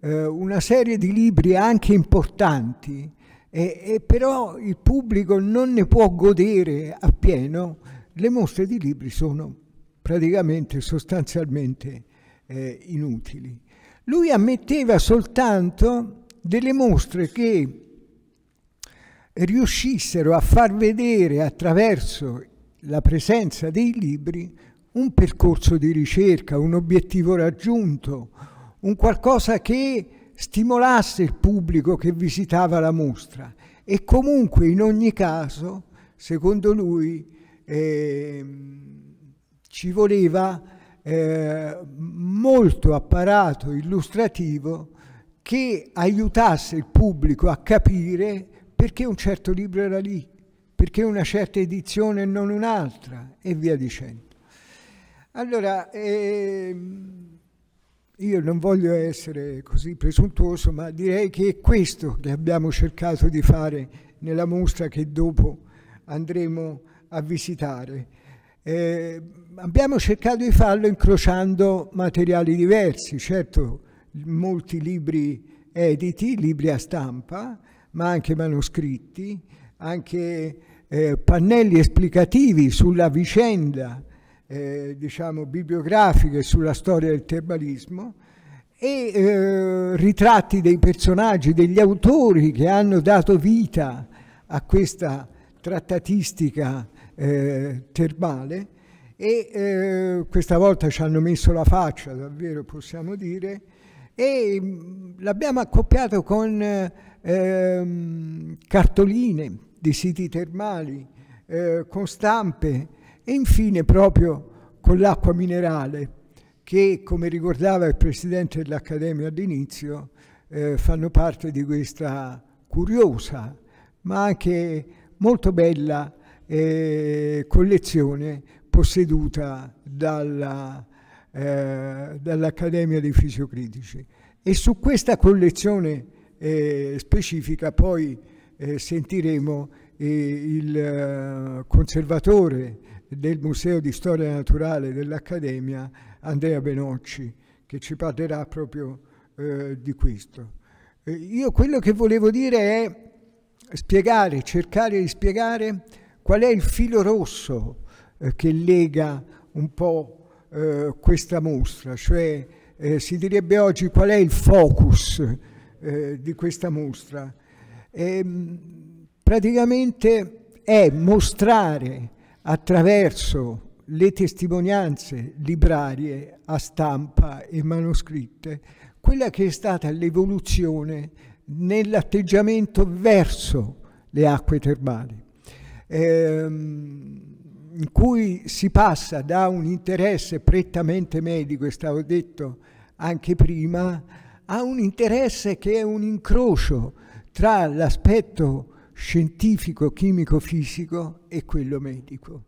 eh, una serie di libri anche importanti, e, e però il pubblico non ne può godere appieno, le mostre di libri sono praticamente, sostanzialmente eh, inutili. Lui ammetteva soltanto delle mostre che riuscissero a far vedere attraverso la presenza dei libri un percorso di ricerca, un obiettivo raggiunto, un qualcosa che stimolasse il pubblico che visitava la mostra e comunque in ogni caso, secondo lui, eh, ci voleva eh, molto apparato illustrativo che aiutasse il pubblico a capire perché un certo libro era lì, perché una certa edizione e non un'altra e via dicendo. Allora, ehm, io non voglio essere così presuntuoso, ma direi che è questo che abbiamo cercato di fare nella mostra che dopo andremo a visitare. Eh, abbiamo cercato di farlo incrociando materiali diversi, certo molti libri editi, libri a stampa, ma anche manoscritti, anche eh, pannelli esplicativi sulla vicenda eh, diciamo, bibliografiche sulla storia del termalismo e eh, ritratti dei personaggi, degli autori che hanno dato vita a questa trattatistica eh, termale e eh, questa volta ci hanno messo la faccia, davvero possiamo dire, e mm, l'abbiamo accoppiato con eh, ehm, cartoline di siti termali, eh, con stampe, e infine proprio con l'acqua minerale che, come ricordava il presidente dell'Accademia all'inizio, eh, fanno parte di questa curiosa ma anche molto bella eh, collezione posseduta dalla, eh, dall'Accademia dei Fisiocritici. E su questa collezione eh, specifica poi eh, sentiremo eh, il eh, conservatore del Museo di Storia Naturale dell'Accademia Andrea Benocci, che ci parlerà proprio eh, di questo. Eh, io quello che volevo dire è spiegare, cercare di spiegare qual è il filo rosso eh, che lega un po' eh, questa mostra, cioè eh, si direbbe oggi qual è il focus eh, di questa mostra. E, ehm, praticamente è mostrare attraverso le testimonianze librarie a stampa e manoscritte, quella che è stata l'evoluzione nell'atteggiamento verso le acque termali, ehm, in cui si passa da un interesse prettamente medico, e stavo detto anche prima, a un interesse che è un incrocio tra l'aspetto scientifico, chimico, fisico e quello medico.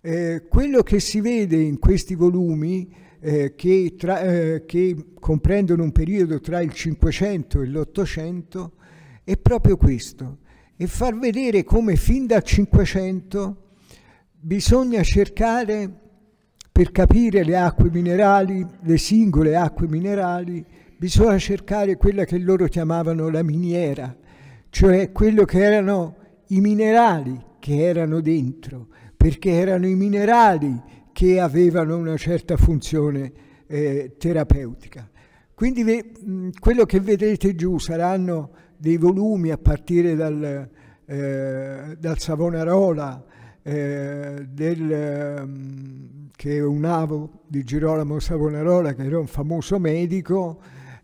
Eh, quello che si vede in questi volumi, eh, che, tra, eh, che, comprendono un periodo tra il 500 e l'800, è proprio questo, e far vedere come fin dal 500 bisogna cercare, per capire le acque minerali, le singole acque minerali, bisogna cercare quella che loro chiamavano la miniera, cioè quello che erano i minerali che erano dentro, perché erano i minerali che avevano una certa funzione eh, terapeutica. Quindi quello che vedrete giù saranno dei volumi a partire dal, eh, dal Savonarola, eh, del, che è un avo di Girolamo Savonarola, che era un famoso medico,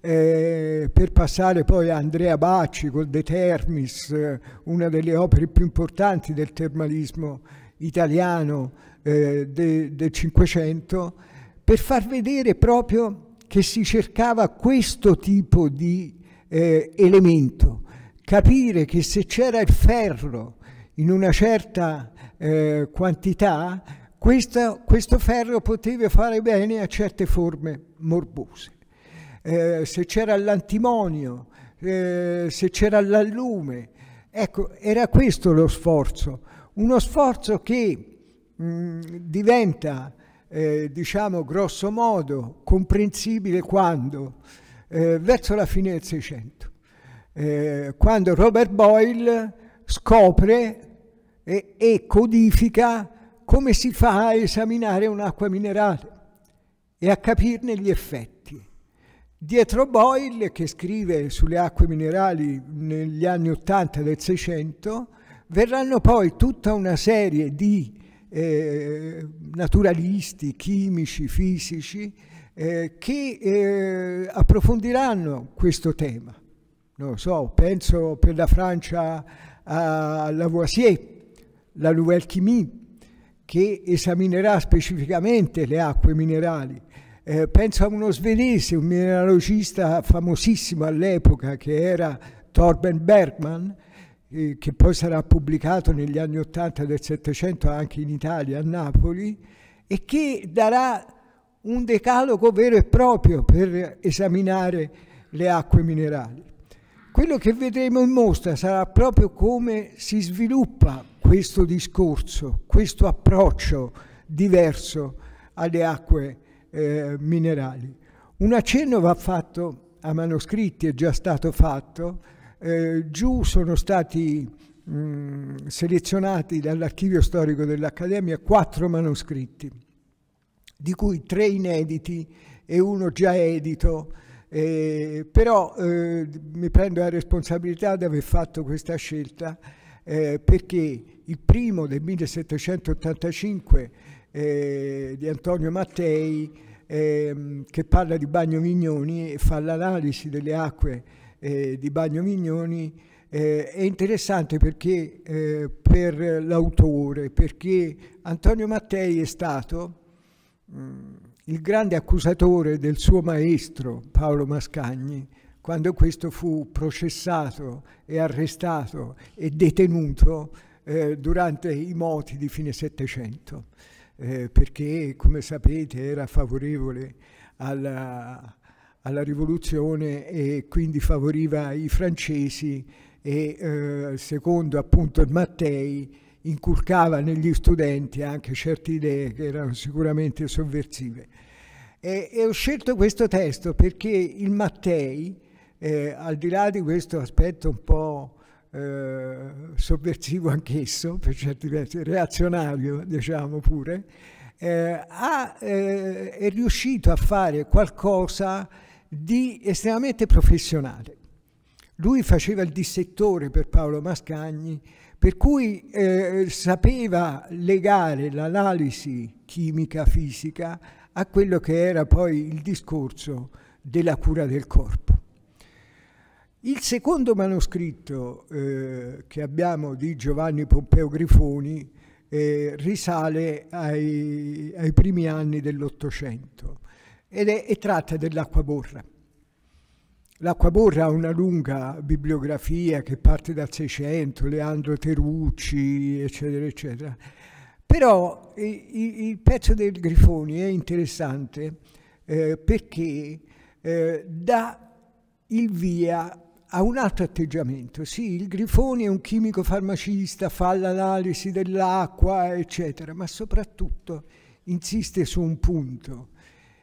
eh, per passare poi a Andrea Bacci col De Termis, eh, una delle opere più importanti del termalismo italiano eh, de, del Cinquecento, per far vedere proprio che si cercava questo tipo di eh, elemento, capire che se c'era il ferro in una certa eh, quantità, questo, questo ferro poteva fare bene a certe forme morbose. Eh, se c'era l'antimonio, eh, se c'era l'allume. Ecco, era questo lo sforzo, uno sforzo che mh, mm, diventa, eh, diciamo, grosso modo comprensibile quando, eh, verso la fine del Seicento, eh, quando Robert Boyle scopre e, e codifica come si fa a esaminare un'acqua minerale e a capirne gli effetti. Dietro Boyle, che scrive sulle acque minerali negli anni 80 del 600, verranno poi tutta una serie di eh, naturalisti, chimici, fisici, eh, che eh, approfondiranno questo tema. Non so, penso per la Francia a Lavoisier, la Nouvelle Chimie, che esaminerà specificamente le acque minerali. Eh, penso a uno svedese, un mineralogista famosissimo all'epoca che era Torben Bergman, eh, che poi sarà pubblicato negli anni 80 del Settecento anche in Italia, a Napoli, e che darà un decalogo vero e proprio per esaminare le acque minerali. Quello che vedremo in mostra sarà proprio come si sviluppa questo discorso, questo approccio diverso alle acque minerali eh, minerali. Un accenno va fatto a manoscritti, è già stato fatto, eh, giù sono stati mh, mm, selezionati dall'archivio storico dell'Accademia quattro manoscritti, di cui tre inediti e uno già edito, eh, però eh, mi prendo la responsabilità di aver fatto questa scelta eh, perché il primo del 1785 eh, di Antonio Mattei eh, che parla di Bagno Mignoni e fa l'analisi delle acque eh, di Bagno Mignoni eh, è interessante perché eh, per l'autore, perché Antonio Mattei è stato mh, mm, il grande accusatore del suo maestro Paolo Mascagni, quando questo fu processato e arrestato e detenuto eh, durante i moti di fine Settecento eh, perché come sapete era favorevole alla, alla, rivoluzione e quindi favoriva i francesi e eh, secondo appunto il Mattei inculcava negli studenti anche certe idee che erano sicuramente sovversive. E, e ho scelto questo testo perché il Mattei, eh, al di là di questo aspetto un po' eh, sovversivo anch'esso, (laughs) per certi versi, reazionario diciamo pure, eh, ha, eh, è riuscito a fare qualcosa di estremamente professionale. Lui faceva il dissettore per Paolo Mascagni, per cui eh, sapeva legare l'analisi chimica, fisica, a quello che era poi il discorso della cura del corpo. Il secondo manoscritto eh, che abbiamo di Giovanni Pompeo Grifoni eh, risale ai, ai, primi anni dell'Ottocento ed è, è tratta dell'acquaborra. L'Acquaborra ha una lunga bibliografia che parte dal Seicento, Leandro Terucci, eccetera, eccetera. Però il, pezzo del Grifoni è interessante eh, perché eh, dà il via ha un altro atteggiamento. Sì, il Grifoni è un chimico farmacista, fa l'analisi dell'acqua, eccetera, ma soprattutto insiste su un punto,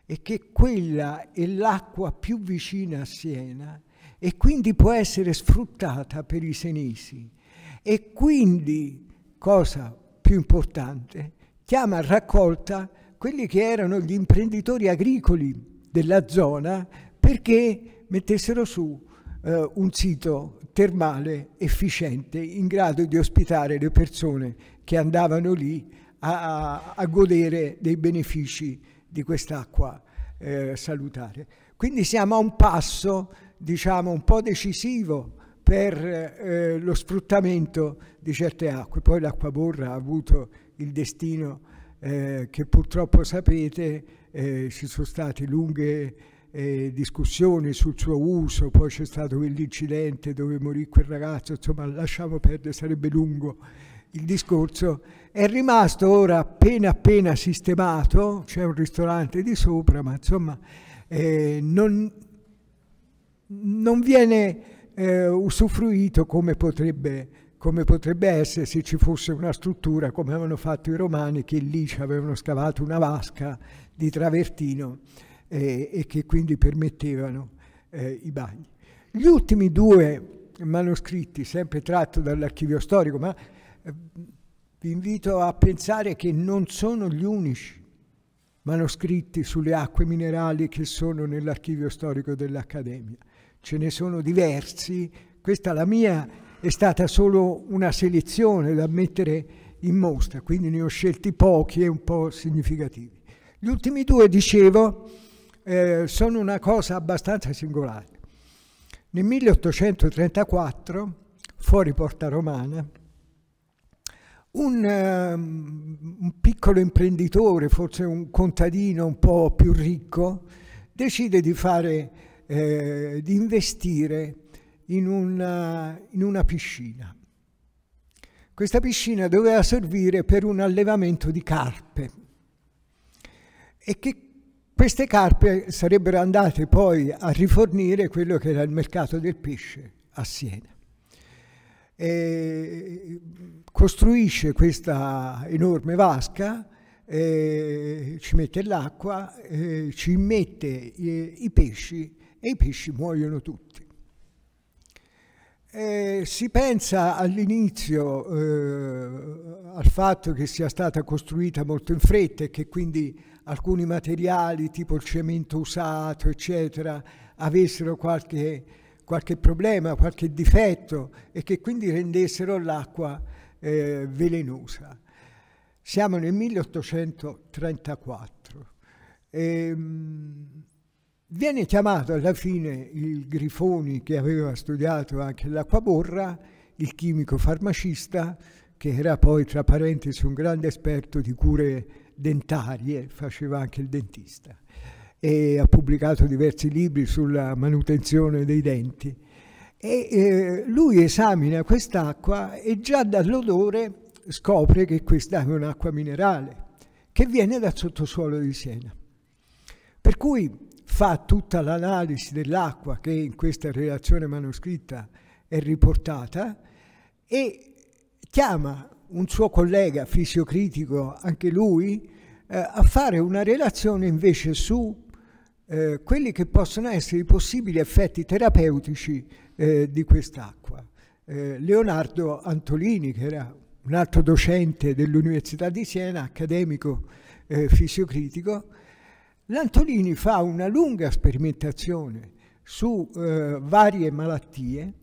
è che quella è l'acqua più vicina a Siena e quindi può essere sfruttata per i senesi. E quindi, cosa più importante, chiama a raccolta quelli che erano gli imprenditori agricoli della zona perché mettessero su eh, un sito termale efficiente in grado di ospitare le persone che andavano lì a, a godere dei benefici di quest'acqua eh, salutare. Quindi siamo a un passo, diciamo, un po' decisivo per eh, lo sfruttamento di certe acque. Poi l'acqua borra ha avuto il destino eh, che purtroppo sapete, eh, ci sono state lunghe eh, discussioni sul suo uso, poi c'è stato quell'incidente dove morì quel ragazzo, insomma lasciamo perdere, sarebbe lungo il discorso, è rimasto ora appena appena sistemato, c'è un ristorante di sopra, ma insomma eh, non, non, viene eh, usufruito come potrebbe, come potrebbe essere se ci fosse una struttura come avevano fatto i romani che lì ci avevano scavato una vasca di travertino eh, e che quindi permettevano eh, i bagni. Gli ultimi due manoscritti, sempre tratto dall'archivio storico, ma eh, vi invito a pensare che non sono gli unici manoscritti sulle acque minerali che sono nell'archivio storico dell'Accademia. Ce ne sono diversi, questa la mia è stata solo una selezione da mettere in mostra, quindi ne ho scelti pochi e un po' significativi. Gli ultimi due, dicevo, eh, sono una cosa abbastanza singolare. Nel 1834, fuori Porta Romana, un, um, un, piccolo imprenditore, forse un contadino un po' più ricco, decide di, fare, eh, di investire in una, eh, in una piscina. Questa piscina doveva servire per un allevamento di carpe. E che queste carpe sarebbero andate poi a rifornire quello che era il mercato del pesce a Siena. E costruisce questa enorme vasca, eh, ci mette l'acqua, ci mette i, i pesci e i pesci muoiono tutti. Eh, si pensa all'inizio eh, al fatto che sia stata costruita molto in fretta e che quindi alcuni materiali tipo il cemento usato, eccetera, avessero qualche, qualche problema, qualche difetto e che quindi rendessero l'acqua eh, velenosa. Siamo nel 1834. E, mh, viene chiamato alla fine il Grifoni che aveva studiato anche l'acqua borra, il chimico farmacista, che era poi, tra parentesi, un grande esperto di cure dentarie, eh, faceva anche il dentista e ha pubblicato diversi libri sulla manutenzione dei denti. E eh, lui esamina quest'acqua e già dall'odore scopre che questa è un'acqua minerale che viene dal sottosuolo di Siena. Per cui fa tutta l'analisi dell'acqua che in questa relazione manoscritta è riportata e chiama un suo collega fisiocritico, anche lui, eh, a fare una relazione invece su eh, quelli che possono essere i possibili effetti terapeutici eh, di quest'acqua. Eh, Leonardo Antolini, che era un altro docente dell'Università di Siena, accademico eh, fisiocritico, l'Antolini fa una lunga sperimentazione su eh, varie malattie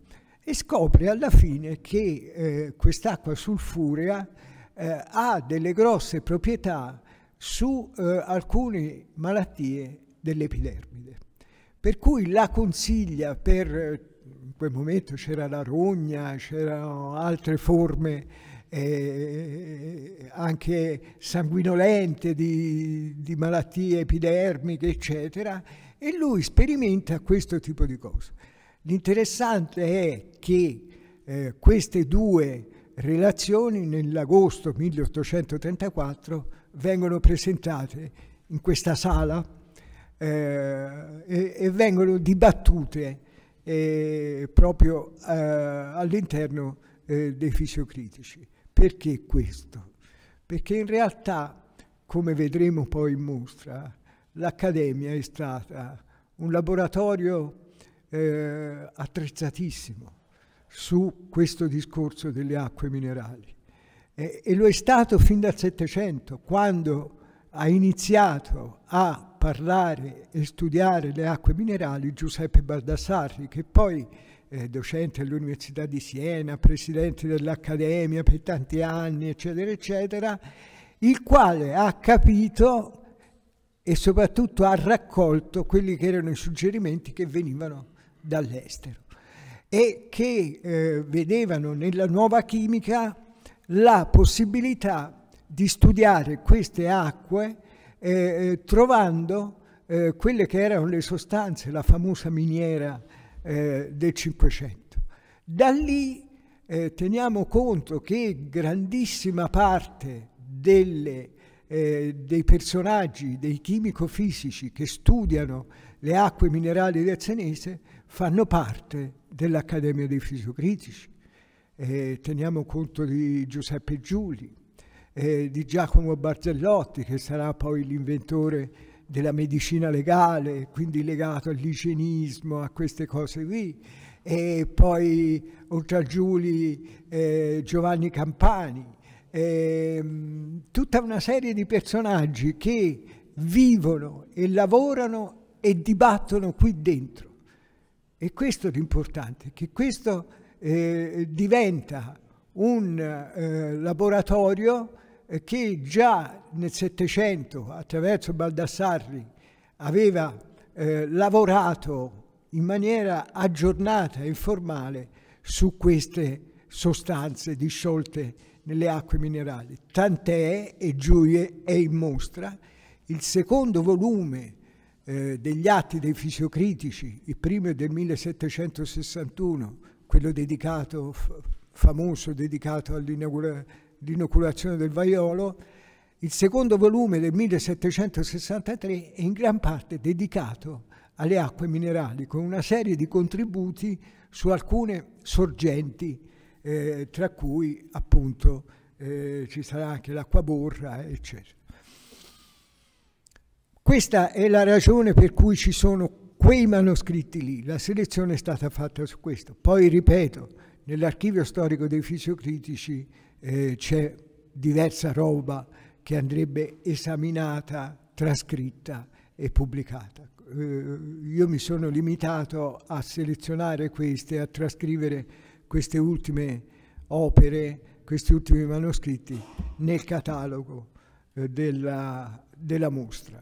e scopre alla fine che eh, quest'acqua sulfurea eh, ha delle grosse proprietà su eh, alcune malattie dell'epidermide. Per cui la consiglia per, eh, in quel momento c'era la rogna, c'erano altre forme eh, anche sanguinolente di, di malattie epidermiche, eccetera, e lui sperimenta questo tipo di cose. L'interessante è che eh, queste due relazioni nell'agosto 1834 vengono presentate in questa sala eh, e, e, vengono dibattute eh, proprio eh, all'interno eh, dei fisiocritici. Perché questo? Perché in realtà, come vedremo poi in mostra, l'Accademia è stata un laboratorio eh, attrezzatissimo su questo discorso delle acque minerali. E, e lo è stato fin dal Settecento, quando ha iniziato a parlare e studiare le acque minerali Giuseppe Baldassarri, che poi è docente all'Università di Siena, presidente dell'Accademia per tanti anni, eccetera, eccetera, il quale ha capito e soprattutto ha raccolto quelli che erano i suggerimenti che venivano dall'estero e che eh, vedevano nella nuova chimica la possibilità di studiare queste acque eh, eh trovando eh, quelle che erano le sostanze, la famosa miniera eh, del Cinquecento. Da lì eh, teniamo conto che grandissima parte delle, dei personaggi, dei chimico-fisici che studiano le acque minerali del Senese fanno parte dell'Accademia dei Fisiocritici. Eh, teniamo conto di Giuseppe Giuli, eh, di Giacomo Barzellotti, che sarà poi l'inventore della medicina legale, quindi legato all'igienismo, a queste cose qui, e poi oltre a Giuli eh, Giovanni Campani, eh, tutta una serie di personaggi che vivono e lavorano e dibattono qui dentro. E questo è l'importante, che questo eh, diventa un eh, laboratorio eh, che già nel Settecento, attraverso Baldassarri, aveva eh, lavorato in maniera aggiornata e informale su queste sostanze disciolte nelle acque minerali. Tant'è, e Giulia è in mostra, il secondo volume eh, degli atti dei fisiocritici, il primo è del 1761, quello dedicato, famoso dedicato all'inoculazione del vaiolo, il secondo volume del 1763 è in gran parte dedicato alle acque minerali, con una serie di contributi su alcune sorgenti, eh, tra cui appunto eh, ci sarà anche l'acqua borra, eccetera. Questa è la ragione per cui ci sono quei manoscritti lì, la selezione è stata fatta su questo. Poi, ripeto, nell'archivio storico dei fisiocritici eh, c'è diversa roba che andrebbe esaminata, trascritta e pubblicata. Eh, io mi sono limitato a selezionare queste, a trascrivere queste ultime opere, questi ultimi manoscritti nel catalogo eh, della, della mostra.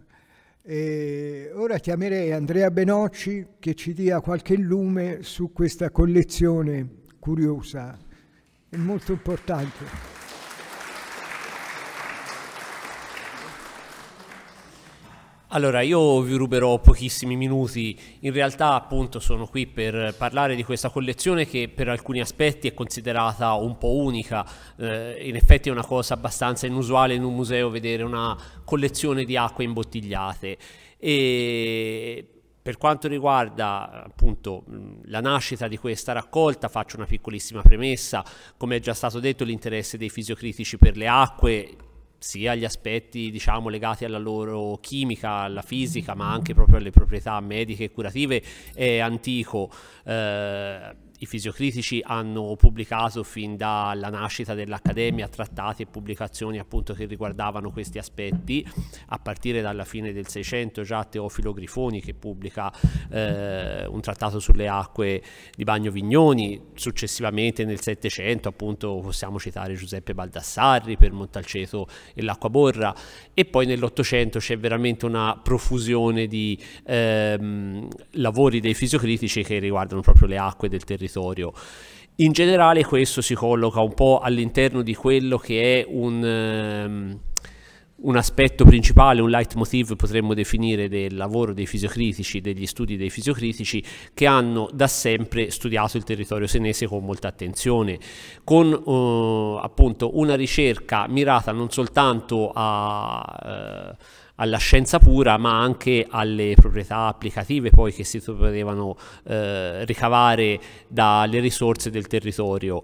E ora chiamerei Andrea Benocci che ci dia qualche lume su questa collezione curiosa e molto importante. Allora, io vi ruberò pochissimi minuti, in realtà appunto sono qui per parlare di questa collezione che per alcuni aspetti è considerata un po' unica, eh, in effetti è una cosa abbastanza inusuale in un museo vedere una collezione di acque imbottigliate e per quanto riguarda appunto la nascita di questa raccolta, faccio una piccolissima premessa. Come è già stato detto, l'interesse dei fisiocritici per le acque sia gli aspetti diciamo, legati alla loro chimica, alla fisica, ma anche proprio alle proprietà mediche e curative, è antico. Eh, i fisiocritici hanno pubblicato fin dalla nascita dell'Accademia trattati e pubblicazioni appunto che riguardavano questi aspetti, a partire dalla fine del Seicento già Teofilo Grifoni che pubblica eh, un trattato sulle acque di Bagno Vignoni, successivamente nel Settecento appunto possiamo citare Giuseppe Baldassarri per Montalceto e l'Acqua Borra e poi nell'Ottocento c'è veramente una profusione di ehm, lavori dei fisiocritici che riguardano proprio le acque del territorio territorio. In generale questo si colloca un po' all'interno di quello che è un, um, un aspetto principale, un leitmotiv potremmo definire del lavoro dei fisiocritici, degli studi dei fisiocritici che hanno da sempre studiato il territorio senese con molta attenzione, con uh, appunto una ricerca mirata non soltanto a... Uh, alla scienza pura ma anche alle proprietà applicative poi che si potevano eh, ricavare dalle risorse del territorio.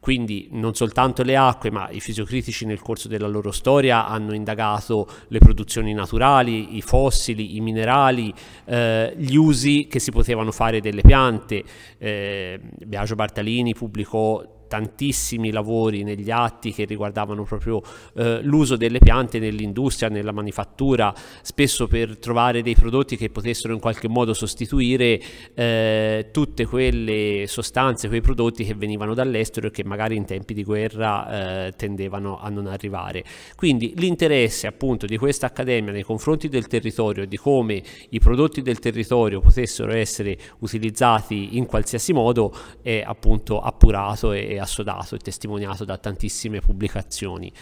Quindi non soltanto le acque, ma i fisiocritici nel corso della loro storia hanno indagato le produzioni naturali, i fossili, i minerali, eh, gli usi che si potevano fare delle piante. Eh, Biagio Bartalini pubblicò tantissimi lavori negli atti che riguardavano proprio eh, l'uso delle piante nell'industria, nella manifattura, spesso per trovare dei prodotti che potessero in qualche modo sostituire eh, tutte quelle sostanze, quei prodotti che venivano dall'estero e che magari in tempi di guerra eh, tendevano a non arrivare. Quindi l'interesse appunto di questa accademia nei confronti del territorio, e di come i prodotti del territorio potessero essere utilizzati in qualsiasi modo è appunto appurato e assodato e testimoniato da tantissime pubblicazioni.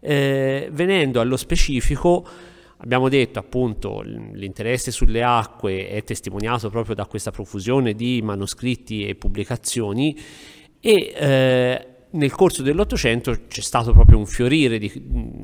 Eh, venendo allo specifico, abbiamo detto appunto l'interesse sulle acque è testimoniato proprio da questa profusione di manoscritti e pubblicazioni e eh, nel corso dell'Ottocento c'è stato proprio un fiorire, di, mm,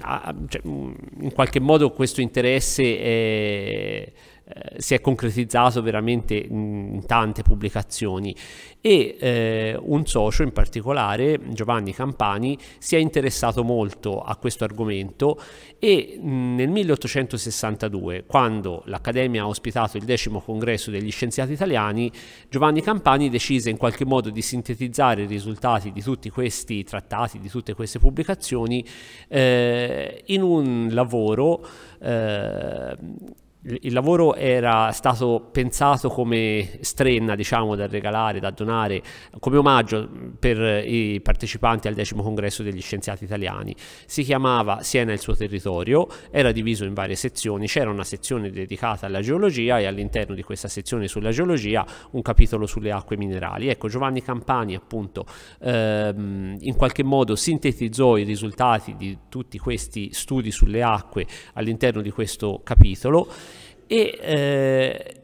cioè, mm, in qualche modo questo interesse è eh, si è concretizzato veramente in tante pubblicazioni e eh, un socio in particolare, Giovanni Campani, si è interessato molto a questo argomento e nel 1862, quando l'Accademia ha ospitato il decimo congresso degli scienziati italiani, Giovanni Campani decise in qualche modo di sintetizzare i risultati di tutti questi trattati, di tutte queste pubblicazioni eh, in un lavoro eh, il lavoro era stato pensato come strenna, diciamo, da regalare, da donare, come omaggio per i partecipanti al decimo congresso degli scienziati italiani. Si chiamava Siena il suo territorio, era diviso in varie sezioni, c'era una sezione dedicata alla geologia e all'interno di questa sezione sulla geologia un capitolo sulle acque minerali. Ecco, Giovanni Campani appunto ehm, in qualche modo sintetizzò i risultati di tutti questi studi sulle acque all'interno di questo capitolo e eh,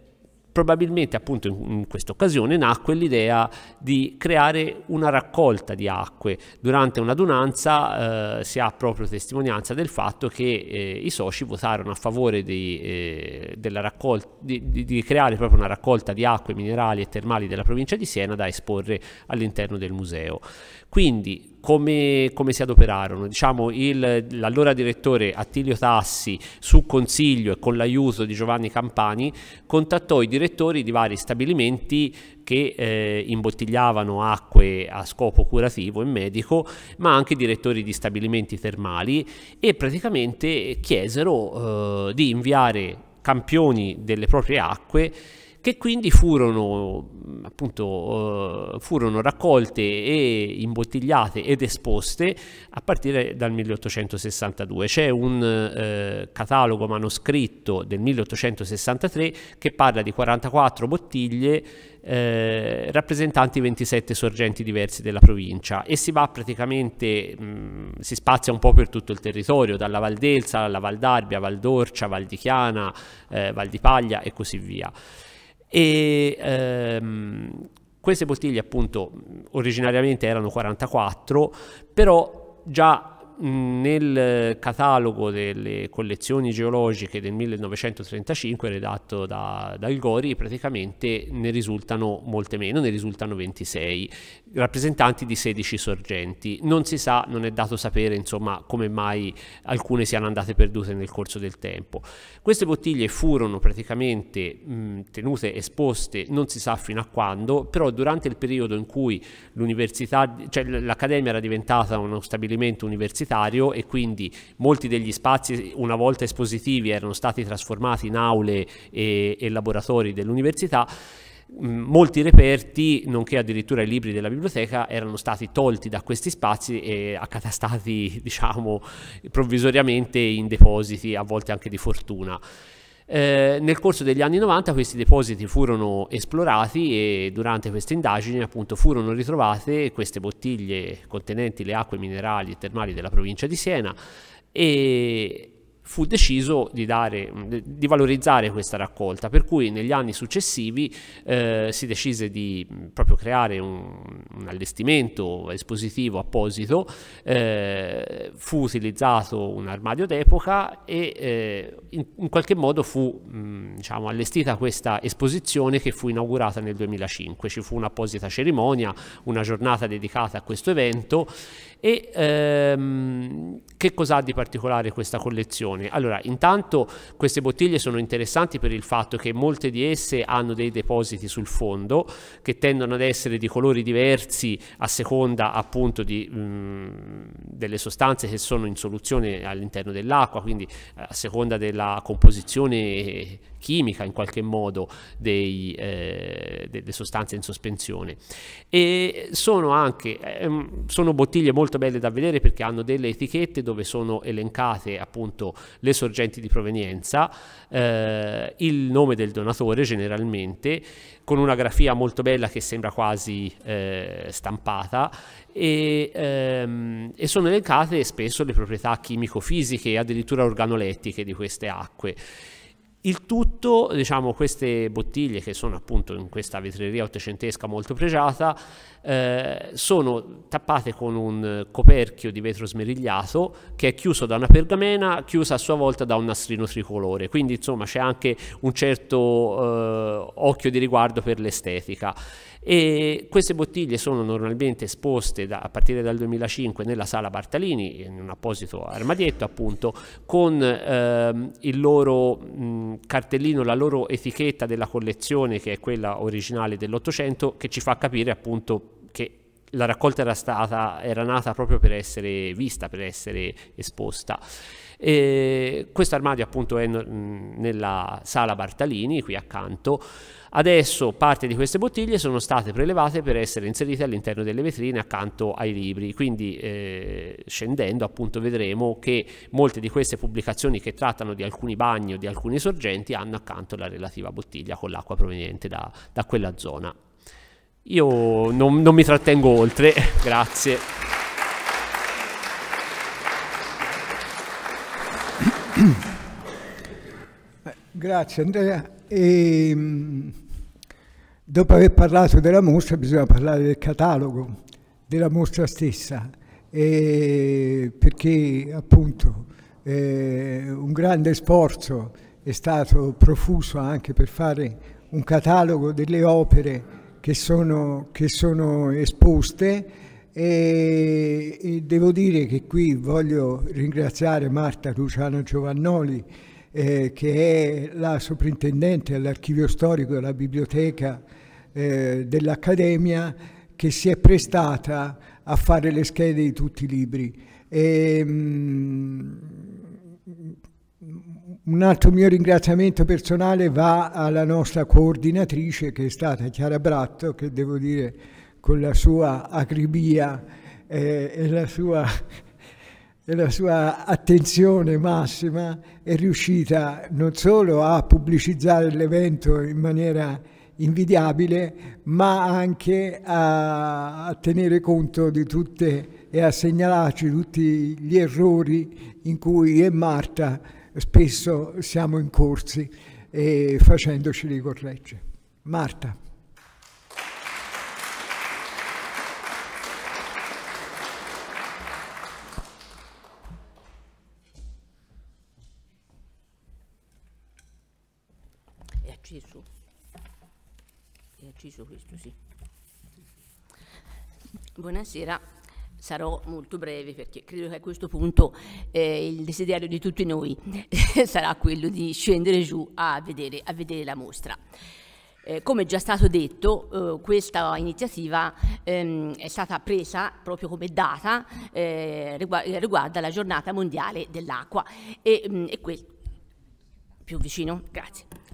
probabilmente appunto in, in questa occasione nacque l'idea di creare una raccolta di acque. Durante un'adunanza eh, si ha proprio testimonianza del fatto che eh, i soci votarono a favore di, eh, della raccolta, di, di, di, creare proprio una raccolta di acque minerali e termali della provincia di Siena da esporre all'interno del museo. Quindi come, come si adoperarono. Diciamo il, l'allora direttore Attilio Tassi, su consiglio e con l'aiuto di Giovanni Campani, contattò i direttori di vari stabilimenti che eh, imbottigliavano acque a scopo curativo e medico, ma anche direttori di stabilimenti termali e praticamente chiesero eh, di inviare campioni delle proprie acque che quindi furono, appunto, eh, furono raccolte e imbottigliate ed esposte a partire dal 1862. C'è un eh, catalogo manoscritto del 1863 che parla di 44 bottiglie eh, rappresentanti 27 sorgenti diversi della provincia e si va praticamente, mh, mm, si spazia un po' per tutto il territorio, dalla Valdelsa alla Valdarbia, Valdorcia, Valdichiana, eh, Paglia e così via. E ehm, queste bottiglie appunto originariamente erano 44, però già nel catalogo delle collezioni geologiche del 1935 redatto da, da Ilgori praticamente ne risultano molte meno, ne risultano 26, rappresentanti di 16 sorgenti. Non si sa, non è dato sapere insomma come mai alcune siano andate perdute nel corso del tempo. Queste bottiglie furono praticamente mh, tenute esposte, non si sa fino a quando, però durante il periodo in cui l'università, cioè l'accademia era diventata uno stabilimento universitario, universitario e quindi molti degli spazi una volta espositivi erano stati trasformati in aule e, e laboratori dell'università mm, molti reperti, nonché addirittura i libri della biblioteca, erano stati tolti da questi spazi e accatastati, (laughs) diciamo, provvisoriamente in depositi, a volte anche di fortuna. Eh, nel corso degli anni 90 questi depositi furono esplorati e durante queste indagini appunto furono ritrovate queste bottiglie contenenti le acque minerali e termali della provincia di Siena e fu deciso di, dare, di, valorizzare questa raccolta, per cui negli anni successivi eh, si decise di mm, proprio creare un, un allestimento espositivo apposito, eh, fu utilizzato un armadio d'epoca e eh, in, in, qualche modo fu mh, mm, diciamo, allestita questa esposizione che fu inaugurata nel 2005, ci fu un'apposita cerimonia, una giornata dedicata a questo evento e ehm, che cos'ha di particolare questa collezione? Allora, intanto queste bottiglie sono interessanti per il fatto che molte di esse hanno dei depositi sul fondo che tendono ad essere di colori diversi a seconda appunto di, mh, mm, delle sostanze che sono in soluzione all'interno dell'acqua, quindi a seconda della composizione chimica in qualche modo dei, eh, delle sostanze in sospensione. E sono anche ehm, sono bottiglie molto belle da vedere perché hanno delle etichette dove sono elencate appunto le sorgenti di provenienza, eh, il nome del donatore generalmente, con una grafia molto bella che sembra quasi eh, stampata e, ehm, e, sono elencate spesso le proprietà chimico-fisiche e addirittura organolettiche di queste acque. Il tutto, diciamo, queste bottiglie che sono appunto in questa vetreria ottocentesca molto pregiata, eh, sono tappate con un coperchio di vetro smerigliato che è chiuso da una pergamena, chiusa a sua volta da un nastrino tricolore, quindi insomma c'è anche un certo eh, occhio di riguardo per l'estetica. E queste bottiglie sono normalmente esposte da, a partire dal 2005 nella sala Bartalini, in un apposito armadietto appunto, con ehm, il loro mh, cartellino, la loro etichetta della collezione che è quella originale dell'Ottocento che ci fa capire appunto che la raccolta era, stata, era nata proprio per essere vista, per essere esposta. E questo armadio appunto è no, nella sala Bartalini, qui accanto. Adesso parte di queste bottiglie sono state prelevate per essere inserite all'interno delle vetrine accanto ai libri, quindi eh, scendendo appunto vedremo che molte di queste pubblicazioni che trattano di alcuni bagni o di alcune sorgenti hanno accanto la relativa bottiglia con l'acqua proveniente da, da quella zona. Io non, non mi trattengo oltre, (laughs) grazie. Grazie Andrea. E, ehm, Dopo aver parlato della mostra bisogna parlare del catalogo, della mostra stessa, e perché appunto eh, un grande sforzo è stato profuso anche per fare un catalogo delle opere che sono, che sono esposte e, e, devo dire che qui voglio ringraziare Marta Luciano Giovannoli eh, che è la soprintendente all'archivio storico della biblioteca eh, dell'Accademia che si è prestata a fare le schede di tutti i libri. E, um, un altro mio ringraziamento personale va alla nostra coordinatrice che è stata Chiara Bratto, che devo dire con la sua agribia eh, e, la sua, e la sua attenzione massima è riuscita non solo a pubblicizzare l'evento in maniera invidiabile, ma anche a, a tenere conto di tutte e a segnalarci tutti gli errori in cui io e Marta spesso siamo incorsi e facendoceli correggere. Marta. Buonasera, sarò molto breve perché credo che a questo punto eh, il desiderio di tutti noi (laughs) sarà quello di scendere giù a vedere, a vedere la mostra. Eh, come già stato detto, eh, questa iniziativa ehm, è stata presa proprio come data eh, riguarda la giornata mondiale dell'acqua e, mh, mm, e quel... più vicino, grazie.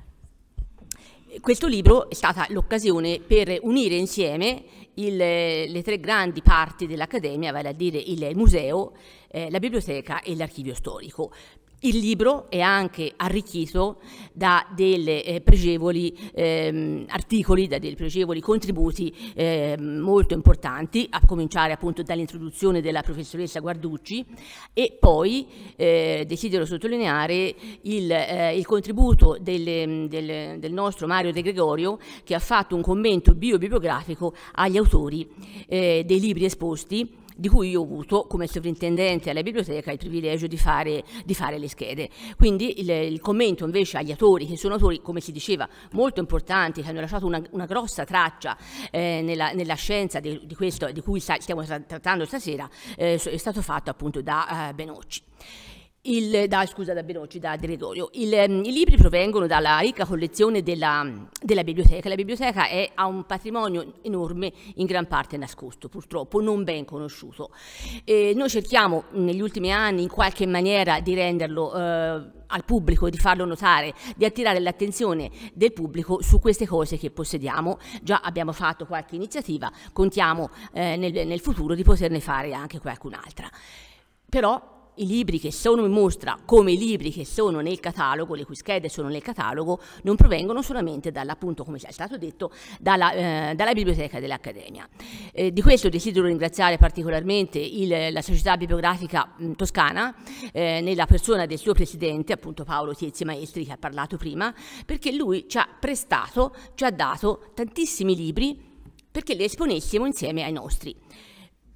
Questo libro è stata l'occasione per unire insieme il, le tre grandi parti dell'Accademia, vale a dire il museo, eh, la biblioteca e l'archivio storico. Il libro è anche arricchito da delle eh, pregevoli ehm, articoli, da dei pregevoli contributi eh, molto importanti, a cominciare appunto dall'introduzione della professoressa Guarducci e poi eh, desidero sottolineare il, eh, il contributo delle, delle, del nostro Mario De Gregorio che ha fatto un commento biobibliografico agli autori eh, dei libri esposti di cui io ho avuto come sovrintendente alla biblioteca il privilegio di fare, di fare le schede. Quindi il, il, commento invece agli autori, che sono autori, come si diceva, molto importanti, che hanno lasciato una, una grossa traccia eh, nella, nella, scienza di, di, questo, di cui stiamo trattando stasera, eh, è stato fatto appunto da eh, Benocci. Il, da, scusa, da Benocci, da Gregorio. Il, ehm, I libri provengono dalla ricca collezione della, della biblioteca. La biblioteca è, ha un patrimonio enorme, in gran parte nascosto, purtroppo non ben conosciuto. E noi cerchiamo negli ultimi anni in qualche maniera di renderlo eh, al pubblico, di farlo notare, di attirare l'attenzione del pubblico su queste cose che possediamo. Già abbiamo fatto qualche iniziativa, contiamo eh, nel, nel futuro di poterne fare anche qualcun'altra. Però i libri che sono in mostra come i libri che sono nel catalogo, le cui schede sono nel catalogo, non provengono solamente dalla, appunto, come è stato detto, dalla, eh, dalla biblioteca dell'Accademia. Eh, di questo desidero ringraziare particolarmente il, la Società Bibliografica mh, mm, Toscana, eh, nella persona del suo presidente, appunto Paolo Tiezzi Maestri, che ha parlato prima, perché lui ci ha prestato, ci ha dato tantissimi libri perché li esponessimo insieme ai nostri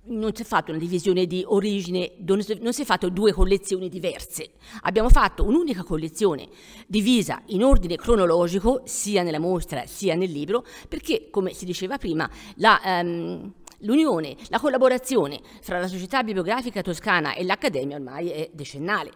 non si è fatto una divisione di origine, non si è fatto due collezioni diverse, abbiamo fatto un'unica collezione divisa in ordine cronologico sia nella mostra sia nel libro perché come si diceva prima ehm, l'unione, um, la collaborazione fra la società bibliografica toscana e l'accademia ormai è decennale.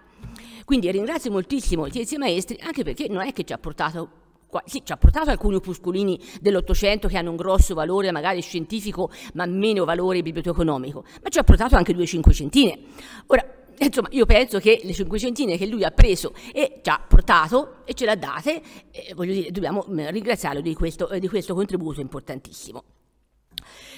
Quindi ringrazio moltissimo i tizi maestri anche perché non è che ci ha portato sì, ci ha portato alcuni opuscolini dell'Ottocento che hanno un grosso valore magari scientifico, ma meno valore biblioteconomico, ma ci ha portato anche due cinquecentine. Ora, insomma, io penso che le cinquecentine che lui ha preso e ci ha portato e ce l'ha date, eh, voglio dire, dobbiamo mm, ringraziarlo di questo, eh, di questo contributo importantissimo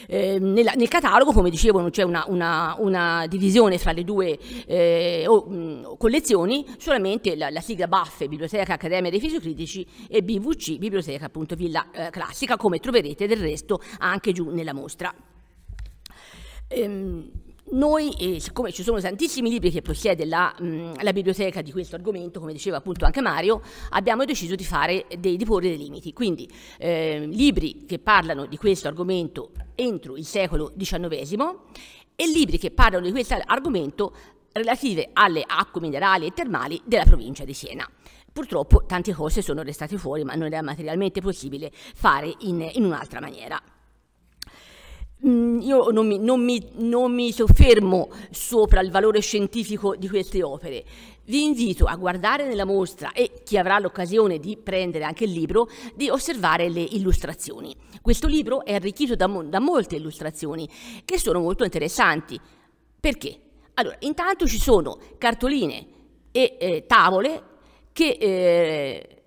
eh, nel catalogo, come dicevo, non c'è una, una, una divisione fra le due eh, o, mh, collezioni, solamente la, la sigla BAF, Biblioteca Accademia dei Fisiocritici, e BVC, Biblioteca appunto Villa eh, Classica, come troverete del resto anche giù nella mostra. Ehm, noi, eh, siccome ci sono tantissimi libri che possiede la, mh, la, biblioteca di questo argomento, come diceva appunto anche Mario, abbiamo deciso di, fare dei, di porre dei limiti. Quindi eh, libri che parlano di questo argomento entro il secolo XIX e libri che parlano di questo argomento relative alle acque minerali e termali della provincia di Siena. Purtroppo tante cose sono restate fuori, ma non era materialmente possibile fare in, in un'altra maniera. Mm, io non mi, non, mi, non mi, soffermo sopra il valore scientifico di queste opere. Vi invito a guardare nella mostra e chi avrà l'occasione di prendere anche il libro, di osservare le illustrazioni. Questo libro è arricchito da, da molte illustrazioni che sono molto interessanti. Perché? Allora, intanto ci sono cartoline e eh, tavole che eh,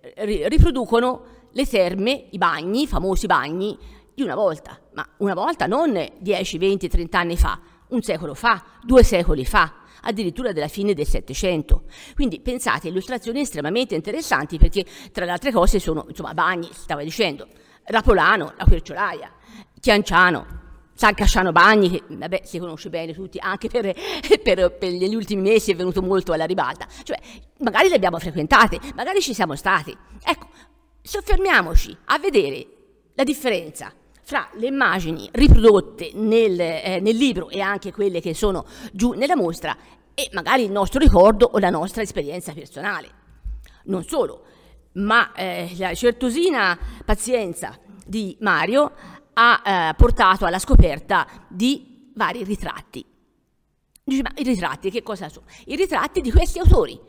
riproducono le terme, i bagni, i famosi bagni di una volta, ma una volta non 10, 20, 30 anni fa, un secolo fa, due secoli fa, addirittura della fine del Settecento. Quindi pensate, illustrazioni estremamente interessanti perché tra le altre cose sono, insomma, Bagni, stava dicendo, Rapolano, la Querciolaia, Chianciano, San Casciano Bagni, che vabbè, si conosce bene tutti, anche per, (laughs) per, per, gli ultimi mesi è venuto molto alla ribalta. Cioè, magari le abbiamo frequentate, magari ci siamo stati. Ecco, soffermiamoci a vedere la differenza fra le immagini riprodotte nel, eh, nel libro e anche quelle che sono giù nella mostra e magari il nostro ricordo o la nostra esperienza personale. Non solo, ma eh, la certosina pazienza di Mario ha eh, portato alla scoperta di vari ritratti. Dice, ma i ritratti che cosa sono? I ritratti di questi autori,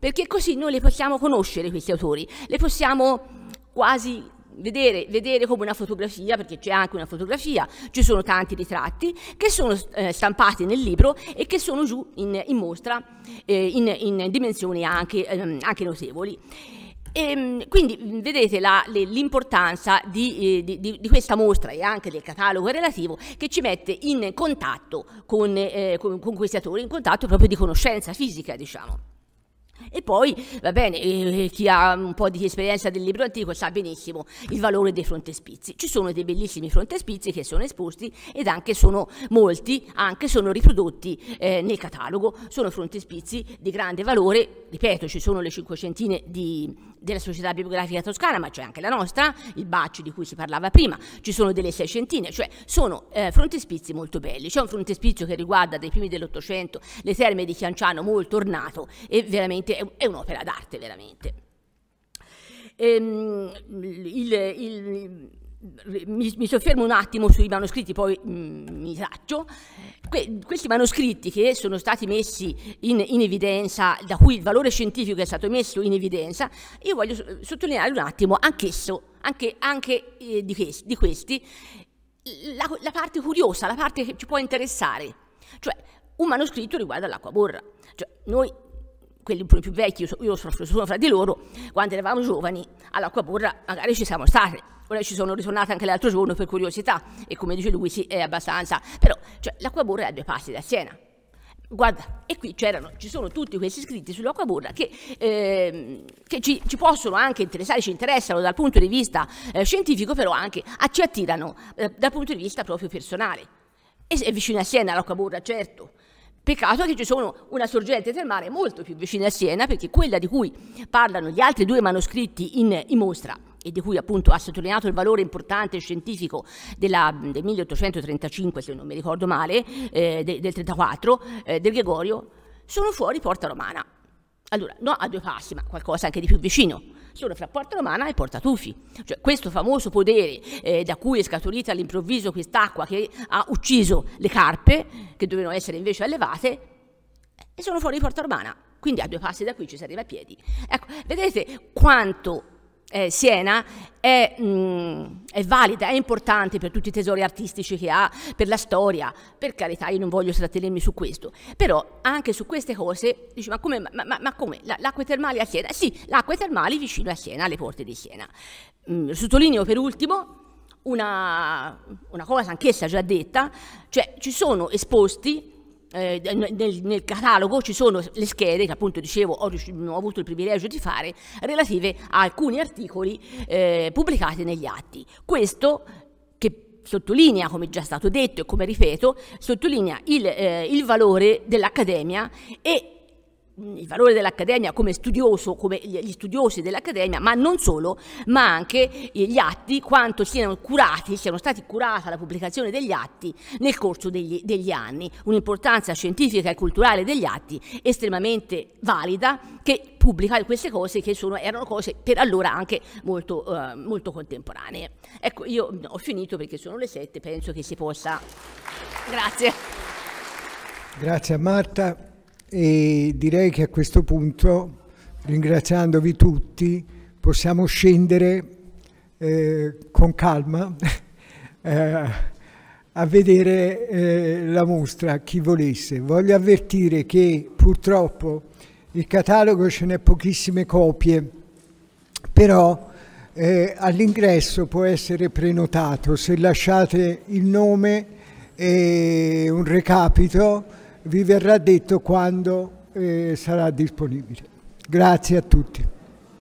perché così noi li possiamo conoscere questi autori, li possiamo quasi vedere, vedere, come una fotografia, perché c'è anche una fotografia, ci sono tanti ritratti che sono eh, stampati nel libro e che sono giù in, in mostra eh, in, in, dimensioni anche, ehm, anche notevoli. E, ehm, quindi vedete l'importanza eh, di, di, di, questa mostra e anche del catalogo relativo che ci mette in contatto con, eh, con, con questi attori, in contatto proprio di conoscenza fisica, diciamo. E poi, va bene, eh, eh, chi ha un po' di esperienza del libro antico sa benissimo il valore dei frontespizi. Ci sono dei bellissimi frontespizi che sono esposti ed anche sono molti, anche sono riprodotti eh, nel catalogo. Sono frontespizi di grande valore, ripeto, ci sono le cinquecentine di, della Società Bibliografica Toscana, ma c'è anche la nostra, il Bacci di cui si parlava prima, ci sono delle seicentine, cioè sono eh, frontespizi molto belli. C'è un frontespizio che riguarda dai primi dell'Ottocento le terme di Chianciano molto ornato e veramente è un'opera d'arte veramente. Ehm, il, il mi, mi, soffermo un attimo sui manoscritti, poi mh, mm, mi taccio. Que, questi manoscritti che sono stati messi in, in, evidenza, da cui il valore scientifico è stato messo in evidenza, io voglio sottolineare un attimo anch'esso, anche, anche eh, di, questi, di questi la, la, parte curiosa, la parte che ci può interessare. Cioè, un manoscritto riguarda l'acqua borra. Cioè, noi quelli più vecchi, io sono, fra di loro, quando eravamo giovani all'acqua borra magari ci siamo stati, ora ci sono ritornata anche l'altro giorno per curiosità e come dice lui sì è abbastanza, però cioè, l'acquaburra è a due passi da Siena. Guarda, e qui ci sono tutti questi scritti sull'acquaburra che, eh, che ci, ci, possono anche interessare, ci interessano dal punto di vista eh, scientifico, però anche ci attirano eh, dal punto di vista proprio personale. E è vicino a Siena l'acquaburra, certo, Peccato che ci sono una sorgente termale molto più vicina a Siena, perché quella di cui parlano gli altri due manoscritti in, in mostra e di cui appunto ha sottolineato il valore importante scientifico della, del 1835, se non mi ricordo male, eh, del 1934, eh, del Gregorio, sono fuori Porta Romana. Allora, no a due passi, ma qualcosa anche di più vicino sono fra Porta Romana e Porta Tufi. Cioè, questo famoso podere eh, da cui è scaturita all'improvviso quest'acqua che ha ucciso le carpe, che dovevano essere invece allevate, e eh, sono fuori di Porta Romana. Quindi a due passi da qui ci si arriva a piedi. Ecco, vedete quanto eh, Siena è, mh, mm, è, valida, è importante per tutti i tesori artistici che ha, per la storia, per carità io non voglio trattenermi su questo, però anche su queste cose, dice, ma come, ma, ma, ma come? l'acqua termale a Siena? Sì, l'acqua termale vicino a Siena, alle porte di Siena. Mh, mm, sottolineo per ultimo una, una cosa anch'essa già detta, cioè ci sono esposti eh, nel, nel, catalogo ci sono le schede che appunto dicevo ho, ho, avuto il privilegio di fare relative a alcuni articoli eh, pubblicati negli atti. Questo che sottolinea, come già stato detto e come ripeto, sottolinea il, eh, il valore dell'Accademia e Mm, il valore dell'Accademia come studioso, come gli studiosi dell'Accademia, ma non solo, ma anche gli atti, quanto siano curati, siano stati curati la pubblicazione degli atti nel corso degli, degli anni, un'importanza scientifica e culturale degli atti estremamente valida che pubblica queste cose che sono, erano cose per allora anche molto, eh, molto contemporanee. Ecco, io ho finito perché sono le sette, penso che si possa... Grazie. Grazie a Marta e direi che a questo punto, ringraziandovi tutti, possiamo scendere eh, con calma (laughs) eh, a vedere eh, la mostra, chi volesse. Voglio avvertire che purtroppo il catalogo ce n'è pochissime copie, però eh, all'ingresso può essere prenotato se lasciate il nome e un recapito vi verrà detto quando eh, sarà disponibile. Grazie a tutti.